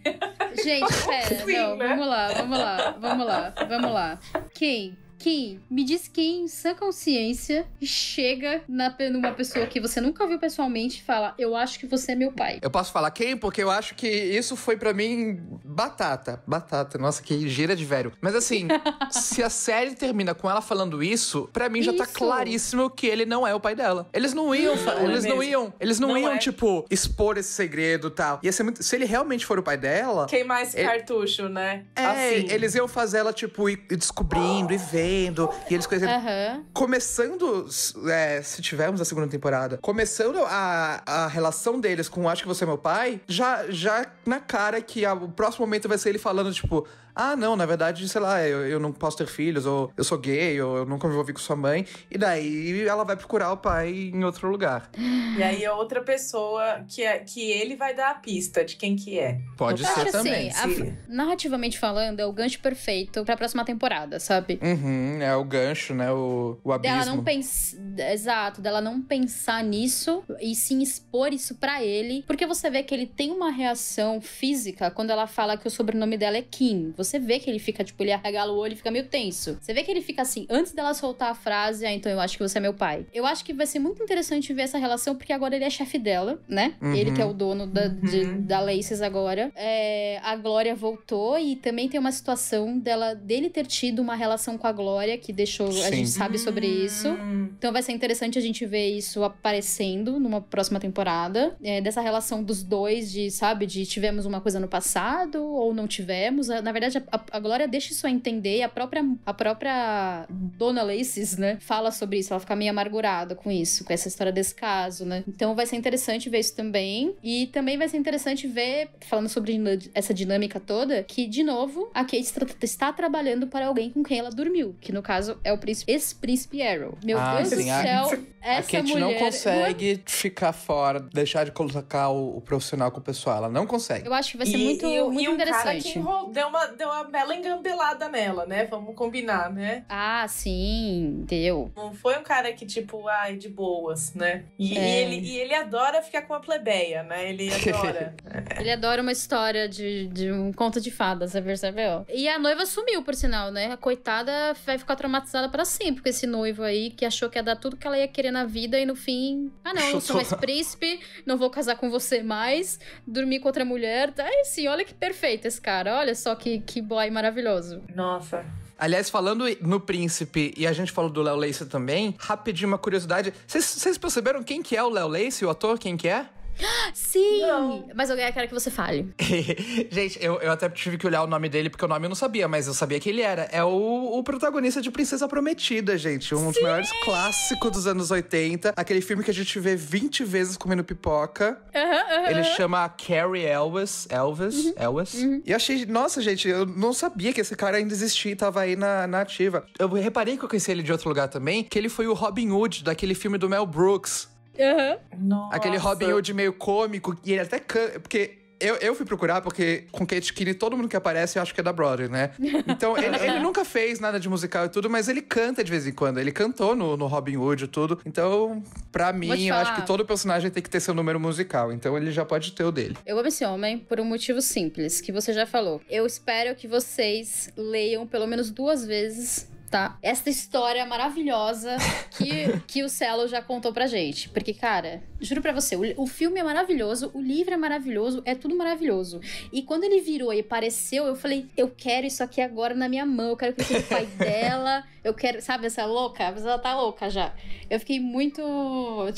Gente, pera, Sim, não, né? vamos lá, vamos lá, vamos lá, vamos lá. Kim, quem me diz quem, sã consciência, chega na, numa pessoa que você nunca viu pessoalmente e fala: Eu acho que você é meu pai. Eu posso falar quem? Porque eu acho que isso foi para mim batata. Batata, nossa, que gira de velho. Mas assim, se a série termina com ela falando isso, para mim já tá isso. tá claríssimo que ele não é o pai dela. Eles não iam, não, é eles não, é não iam, eles não, não iam, é. tipo, expor esse segredo e tal. Ia ser muito, se ele realmente for o pai dela. Queimar esse ele, cartucho, né? É, assim. eles iam fazer ela, tipo, ir, ir descobrindo oh. e ver e eles conhecendo. Uhum. Começando, é, se tivermos a segunda temporada, começando a, a relação deles com Acho que você é meu pai, já, já na cara que a, o próximo momento vai ser ele falando, tipo ah, não, na verdade, sei lá, eu, eu não posso ter filhos, ou eu sou gay, ou eu nunca me envolvi com sua mãe. E daí ela vai procurar o pai em outro lugar. E aí é outra pessoa que, é, que ele vai dar a pista de quem que é. Pode eu ser também. Assim, a, narrativamente falando, é o gancho perfeito pra próxima temporada, sabe? Uhum, é o gancho, né? O, o abismo. Dela não pens... Exato, dela não pensar nisso e sim expor isso para ele. Porque você vê que ele tem uma reação física quando ela fala que o sobrenome dela é Kim. Você você vê que ele fica, tipo, ele arregala o olho e fica meio tenso. Você vê que ele fica assim, antes dela soltar a frase, ah, então eu acho que você é meu pai. Eu acho que vai ser muito interessante ver essa relação, porque agora ele é chefe dela, né? Uhum. Ele que é o dono da, de, uhum. da Laces agora. É, a Glória voltou e também tem uma situação dela dele ter tido uma relação com a Glória, que deixou. Sim. A gente sabe sobre hum. isso. Então vai ser interessante a gente ver isso aparecendo numa próxima temporada. É, dessa relação dos dois, de, sabe, de tivemos uma coisa no passado ou não tivemos. Na verdade, verdade, a, a Glória deixa isso a entender e a própria, a própria Dona Laces, né, fala sobre isso. Ela fica meio amargurada com isso, com essa história desse caso, né? Então vai ser interessante ver isso também. E também vai ser interessante ver, falando sobre essa dinâmica toda, que, de novo, a Kate está trabalhando para alguém com quem ela dormiu, que no caso é o príncipe, ex-príncipe Arrow. Meu ah, Deus sim, do céu, a, essa a Kate mulher... não consegue ficar fora, deixar de colocar o, o, profissional com o pessoal. Ela não consegue. Eu acho que vai ser e, muito, e, muito e um interessante. Cara que enrolou, deu uma, deu deu uma bela engambelada nela, né? Vamos combinar, né? Ah, sim, deu. Não foi um cara que, tipo, ai, de boas, né? E, é. ele, e ele adora ficar com a plebeia, né? Ele adora. ele adora uma história de, de um conto de fadas, você percebeu? E a noiva sumiu, por sinal, né? A coitada vai ficar traumatizada para sempre com esse noivo aí que achou que ia dar tudo que ela ia querer na vida e no fim, ah, não, eu sou mais príncipe, não vou casar com você mais, dormir com outra mulher. Aí sim, olha que perfeito esse cara, olha só que, que que boy maravilhoso. Nossa, Aliás, falando no Príncipe, e a gente falou do Léo Lacey também, rapidinho uma curiosidade. Vocês perceberam quem que é o Léo Lacey, o ator, quem que é? Sim! Não. Mas eu quero que você fale. Gente, eu, eu até tive que olhar o nome dele, porque o nome eu não sabia, mas eu sabia que ele era. É o, o protagonista de Princesa Prometida, gente. Um Sim. dos maiores clássicos dos anos 80. Aquele filme que a gente vê 20 vezes comendo pipoca. Uh -huh, Ele chama Carrie Elvis. Elvis. Uh uhum. Elvis. Uhum. E eu achei, nossa, gente, eu não sabia que esse cara ainda existia e tava aí na, na ativa. Eu reparei que eu conheci ele de outro lugar também, que ele foi o Robin Hood daquele filme do Mel Brooks. Uhum. Aquele Robin Hood meio cômico. E ele até. canta Porque eu, eu fui procurar porque com Kate Kinney todo mundo que aparece eu acho que é da Broadway, né? Então ele, ele, nunca fez nada de musical e tudo, mas ele canta de vez em quando. Ele cantou no, no Robin Hood e tudo. Então, pra mim, eu acho que todo personagem tem que ter seu número musical. Então ele já pode ter o dele. Eu amo esse homem por um motivo simples, que você já falou. Eu espero que vocês leiam pelo menos duas vezes tá? Esta história maravilhosa que, que o Cello já contou pra gente. Porque, cara, juro pra você, o, o filme é maravilhoso, o livro é maravilhoso, é tudo maravilhoso. E quando ele virou e apareceu, eu falei, eu quero isso aqui agora na minha mão, eu quero que eu seja o pai dela, eu quero, sabe, essa louca? Mas ela tá louca já. Eu fiquei muito.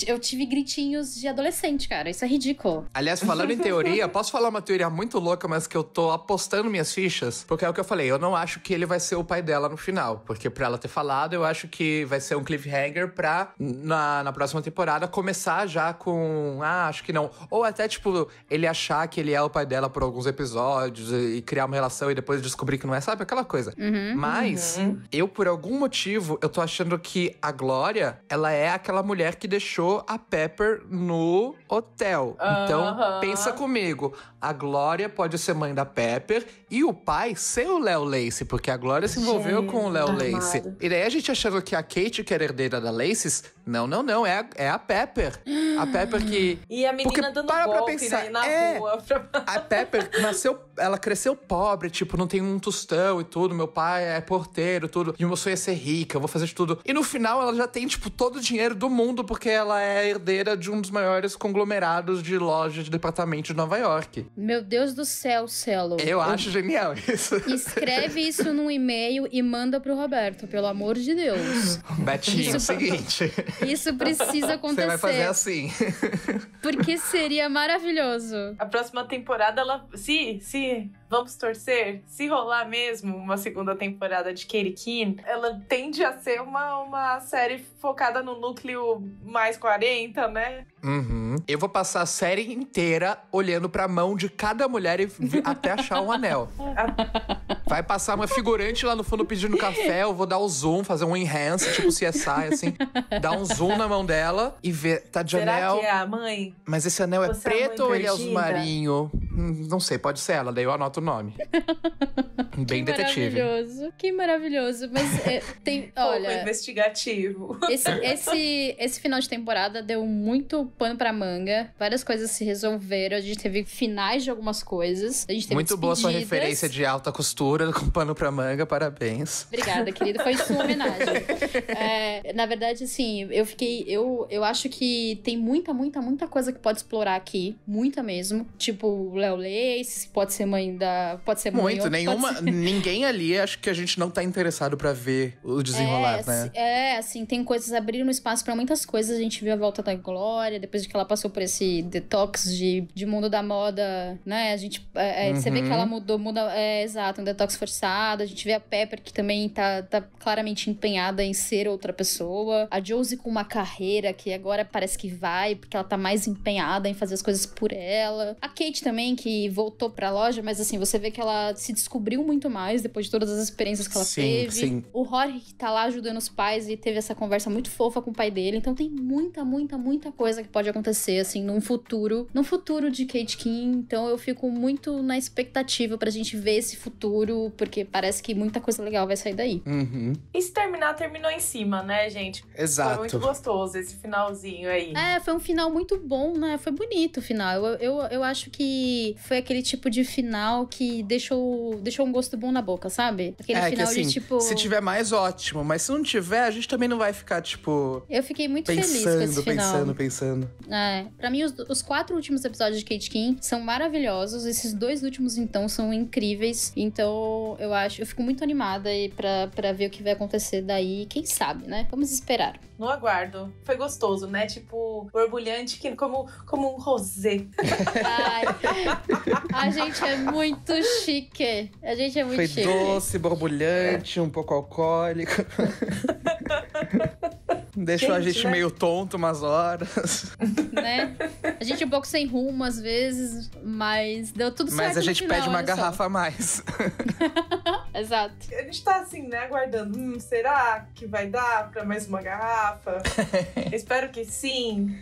Eu tive gritinhos de adolescente, cara. Isso é ridículo. Aliás, falando em teoria, posso falar uma teoria muito louca, mas que eu tô apostando minhas fichas? Porque é o que eu falei, eu não acho que ele vai ser o pai dela no final. Porque porque pra ela ter falado, eu acho que vai ser um cliffhanger pra, na, na próxima temporada, começar já com. Ah, acho que não. Ou até, tipo, ele achar que ele é o pai dela por alguns episódios e, e criar uma relação e depois descobrir que não é, sabe? Aquela coisa. Uhum, uhum. Mas, uhum. eu, por algum motivo, eu tô achando que a Glória, ela é aquela mulher que deixou a Pepper no hotel. Uhum. Então, pensa comigo. A Glória pode ser mãe da Pepper e o pai ser o Léo Lace, porque a Glória se envolveu Gente. com o Léo Lace. Lacey. E daí a gente achando que a Kate, que era herdeira da Lacey, não, não, não, é a, é a Pepper. A Pepper que. E a menina Porque dando para golpe, pra pensar, né, na é, rua. Pra... A Pepper nasceu, ela cresceu pobre, tipo, não tem um tostão e tudo. Meu pai é porteiro, tudo. E o meu sonho é ser rica, eu vou fazer de tudo. E no final ela já tem, tipo, todo o dinheiro do mundo, porque ela é herdeira de um dos maiores conglomerados de lojas de departamento de Nova York. Meu Deus do céu, Celo. Eu, eu acho genial isso. Escreve isso num e-mail e manda pro Roberto. Roberto, pelo amor de Deus. Betinho, isso, é o seguinte. Isso precisa acontecer. Você vai fazer assim. Porque seria maravilhoso. A próxima temporada, ela. Se, se Vamos torcer? Se rolar mesmo uma segunda temporada de Katie Keene, ela tende a ser uma, uma série focada no núcleo mais 40, né? Uhum. Eu vou passar a série inteira olhando pra mão de cada mulher e até achar um anel. Vai passar uma figurante lá no fundo pedindo café, eu vou dar o um zoom, fazer um enhance, tipo CSI, assim. Dar um zoom na mão dela e ver. Tá de Será anel. Que é a mãe? Mas esse anel é Você é preto é ou ele é azul marinho? Hum, não sei, pode ser ela. Daí eu anoto nome. Bem que detetive. Maravilhoso. Que maravilhoso. Mas é, tem. olha. Pouco investigativo. Esse, esse, esse final de temporada deu muito pano pra manga. Várias coisas se resolveram. A gente teve finais de algumas coisas. A gente teve Muito boa sua referência de alta costura com pano pra manga, parabéns. Obrigada, querida Foi sua homenagem. É, na verdade, assim, eu fiquei. Eu, eu acho que tem muita, muita, muita coisa que pode explorar aqui. Muita mesmo. Tipo, Léo leis que pode ser mãe da da. Pode ser muito. Muito, nenhuma. Ser... Ninguém ali acho que a gente não tá interessado para ver o desenrolar, é, né? É, assim, tem coisas abriram espaço para muitas coisas. A gente viu a volta da Glória, depois de que ela passou por esse detox de, de mundo da moda, né? A gente. É, uhum. Você vê que ela uhum. mudou, muda. É, exato, um detox forçado. A gente vê a Pepper, que também tá, tá claramente empenhada em ser outra pessoa. A Josie com uma carreira que agora parece que vai, porque ela tá mais empenhada em fazer as coisas por ela. A Kate também, que voltou pra loja, mas assim, assim, você vê que ela se descobriu muito mais depois de todas as experiências que ela sim, teve. Sim. O Jorge que tá lá ajudando os pais e teve essa conversa muito fofa com o pai dele. Então tem muita, muita, muita coisa que pode acontecer, assim, num futuro. Num futuro de Kate King. Então eu fico muito na expectativa pra gente ver esse futuro, porque parece que muita coisa legal vai sair daí. Uhum. E se terminar, terminou em cima, né, gente? Exato. Foi muito gostoso esse finalzinho aí. É, foi um final muito bom, né? Foi bonito o final. Eu, eu, eu acho que foi aquele tipo de final que deixou, deixou um gosto bom na boca, sabe? Aquele é, final que, assim, de tipo. Se tiver mais, ótimo. Mas se não tiver, a gente também não vai ficar, tipo. Eu fiquei muito pensando, feliz com esse final. Pensando, pensando, pensando. É. Pra mim, os, os, quatro últimos episódios de Kate King são maravilhosos. Esses dois últimos, então, são incríveis. Então, eu acho. Eu fico muito animada aí pra, pra ver o que vai acontecer daí. Quem sabe, né? Vamos esperar no aguardo. Foi gostoso, né? Tipo, borbulhante, que como, como um rosé. Ai, a gente é muito chique. A gente é muito Foi chique. doce, borbulhante, um pouco alcoólico. Deixou a gente né? meio tonto umas horas. Né? A gente um pouco sem rumo às vezes, mas deu tudo mas certo. Mas a gente final, pede uma garrafa só. a mais. Exato. A gente tá assim, né, aguardando. Hum, será que vai dar pra mais uma garrafa? Rafa? Espero que sim.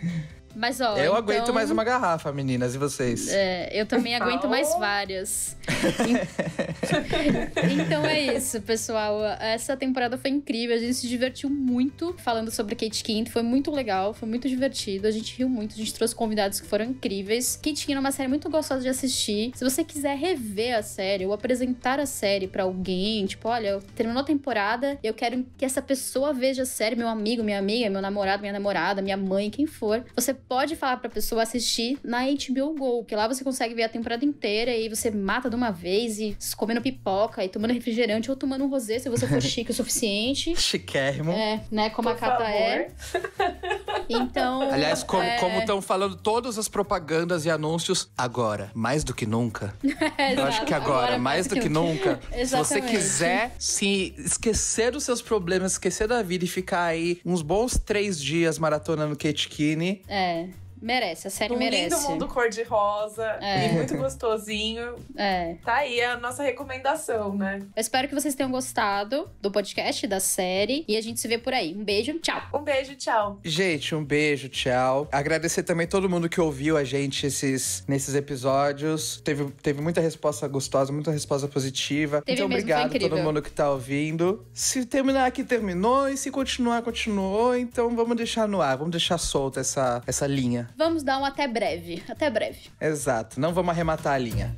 Mas ó. Eu então... aguento mais uma garrafa, meninas, e vocês? É, eu também tá aguento mais várias. então é isso, pessoal. Essa temporada foi incrível. A gente se divertiu muito falando sobre Kate Quinto. Foi muito legal, foi muito divertido. A gente riu muito, a gente trouxe convidados que foram incríveis. Kate Quinto é uma série muito gostosa de assistir. Se você quiser rever a série ou apresentar a série para alguém, tipo, olha, terminou a temporada, eu quero que essa pessoa veja a série, meu amigo, minha amiga, meu namorado, minha namorada, minha mãe, quem for. Você pode falar pra pessoa assistir na HBO Go, que lá você consegue ver a temporada inteira e você mata de uma vez e comendo pipoca e tomando refrigerante ou tomando um rosé, se você for chique o suficiente. Chiquérrimo. É, né? Como Por a Cata é. favor. é. Então. Aliás, com, é... como estão falando todas as propagandas e anúncios, agora, mais do que nunca. é, eu acho que agora, agora mais do que, que nunca, se você quiser se esquecer dos seus problemas, esquecer da vida e ficar aí uns bons três dias maratonando Kate Kine, é. É. Merece, a série um merece. Lindo mundo cor-de-rosa é. e muito gostosinho. É. Tá aí a nossa recomendação, né? Eu espero que vocês tenham gostado do podcast, da série. E a gente se vê por aí. Um beijo, tchau. Um beijo, tchau. Gente, um beijo, tchau. Agradecer também todo mundo que ouviu a gente esses, nesses episódios. Teve, teve muita resposta gostosa, muita resposta positiva. Teve então, mesmo, obrigado a todo mundo que tá ouvindo. Se terminar aqui, terminou. E se continuar, continuou. Então, vamos deixar no ar, vamos deixar solta essa, essa linha. Vamos dar um até breve. Até breve. Exato. Não vamos arrematar a linha.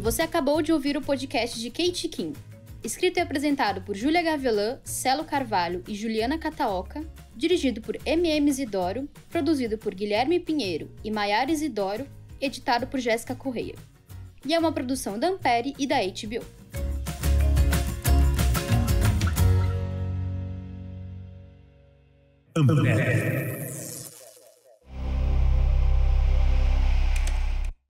Você acabou de ouvir o podcast de Kate Kim, escrito e apresentado por Júlia Gavelan, Celo Carvalho e Juliana Cataoca, dirigido por MM Isidoro, produzido por Guilherme Pinheiro e Maiara Isidoro, editado por Jéssica Correia. E é uma produção da Ampere e da HBO. Ember.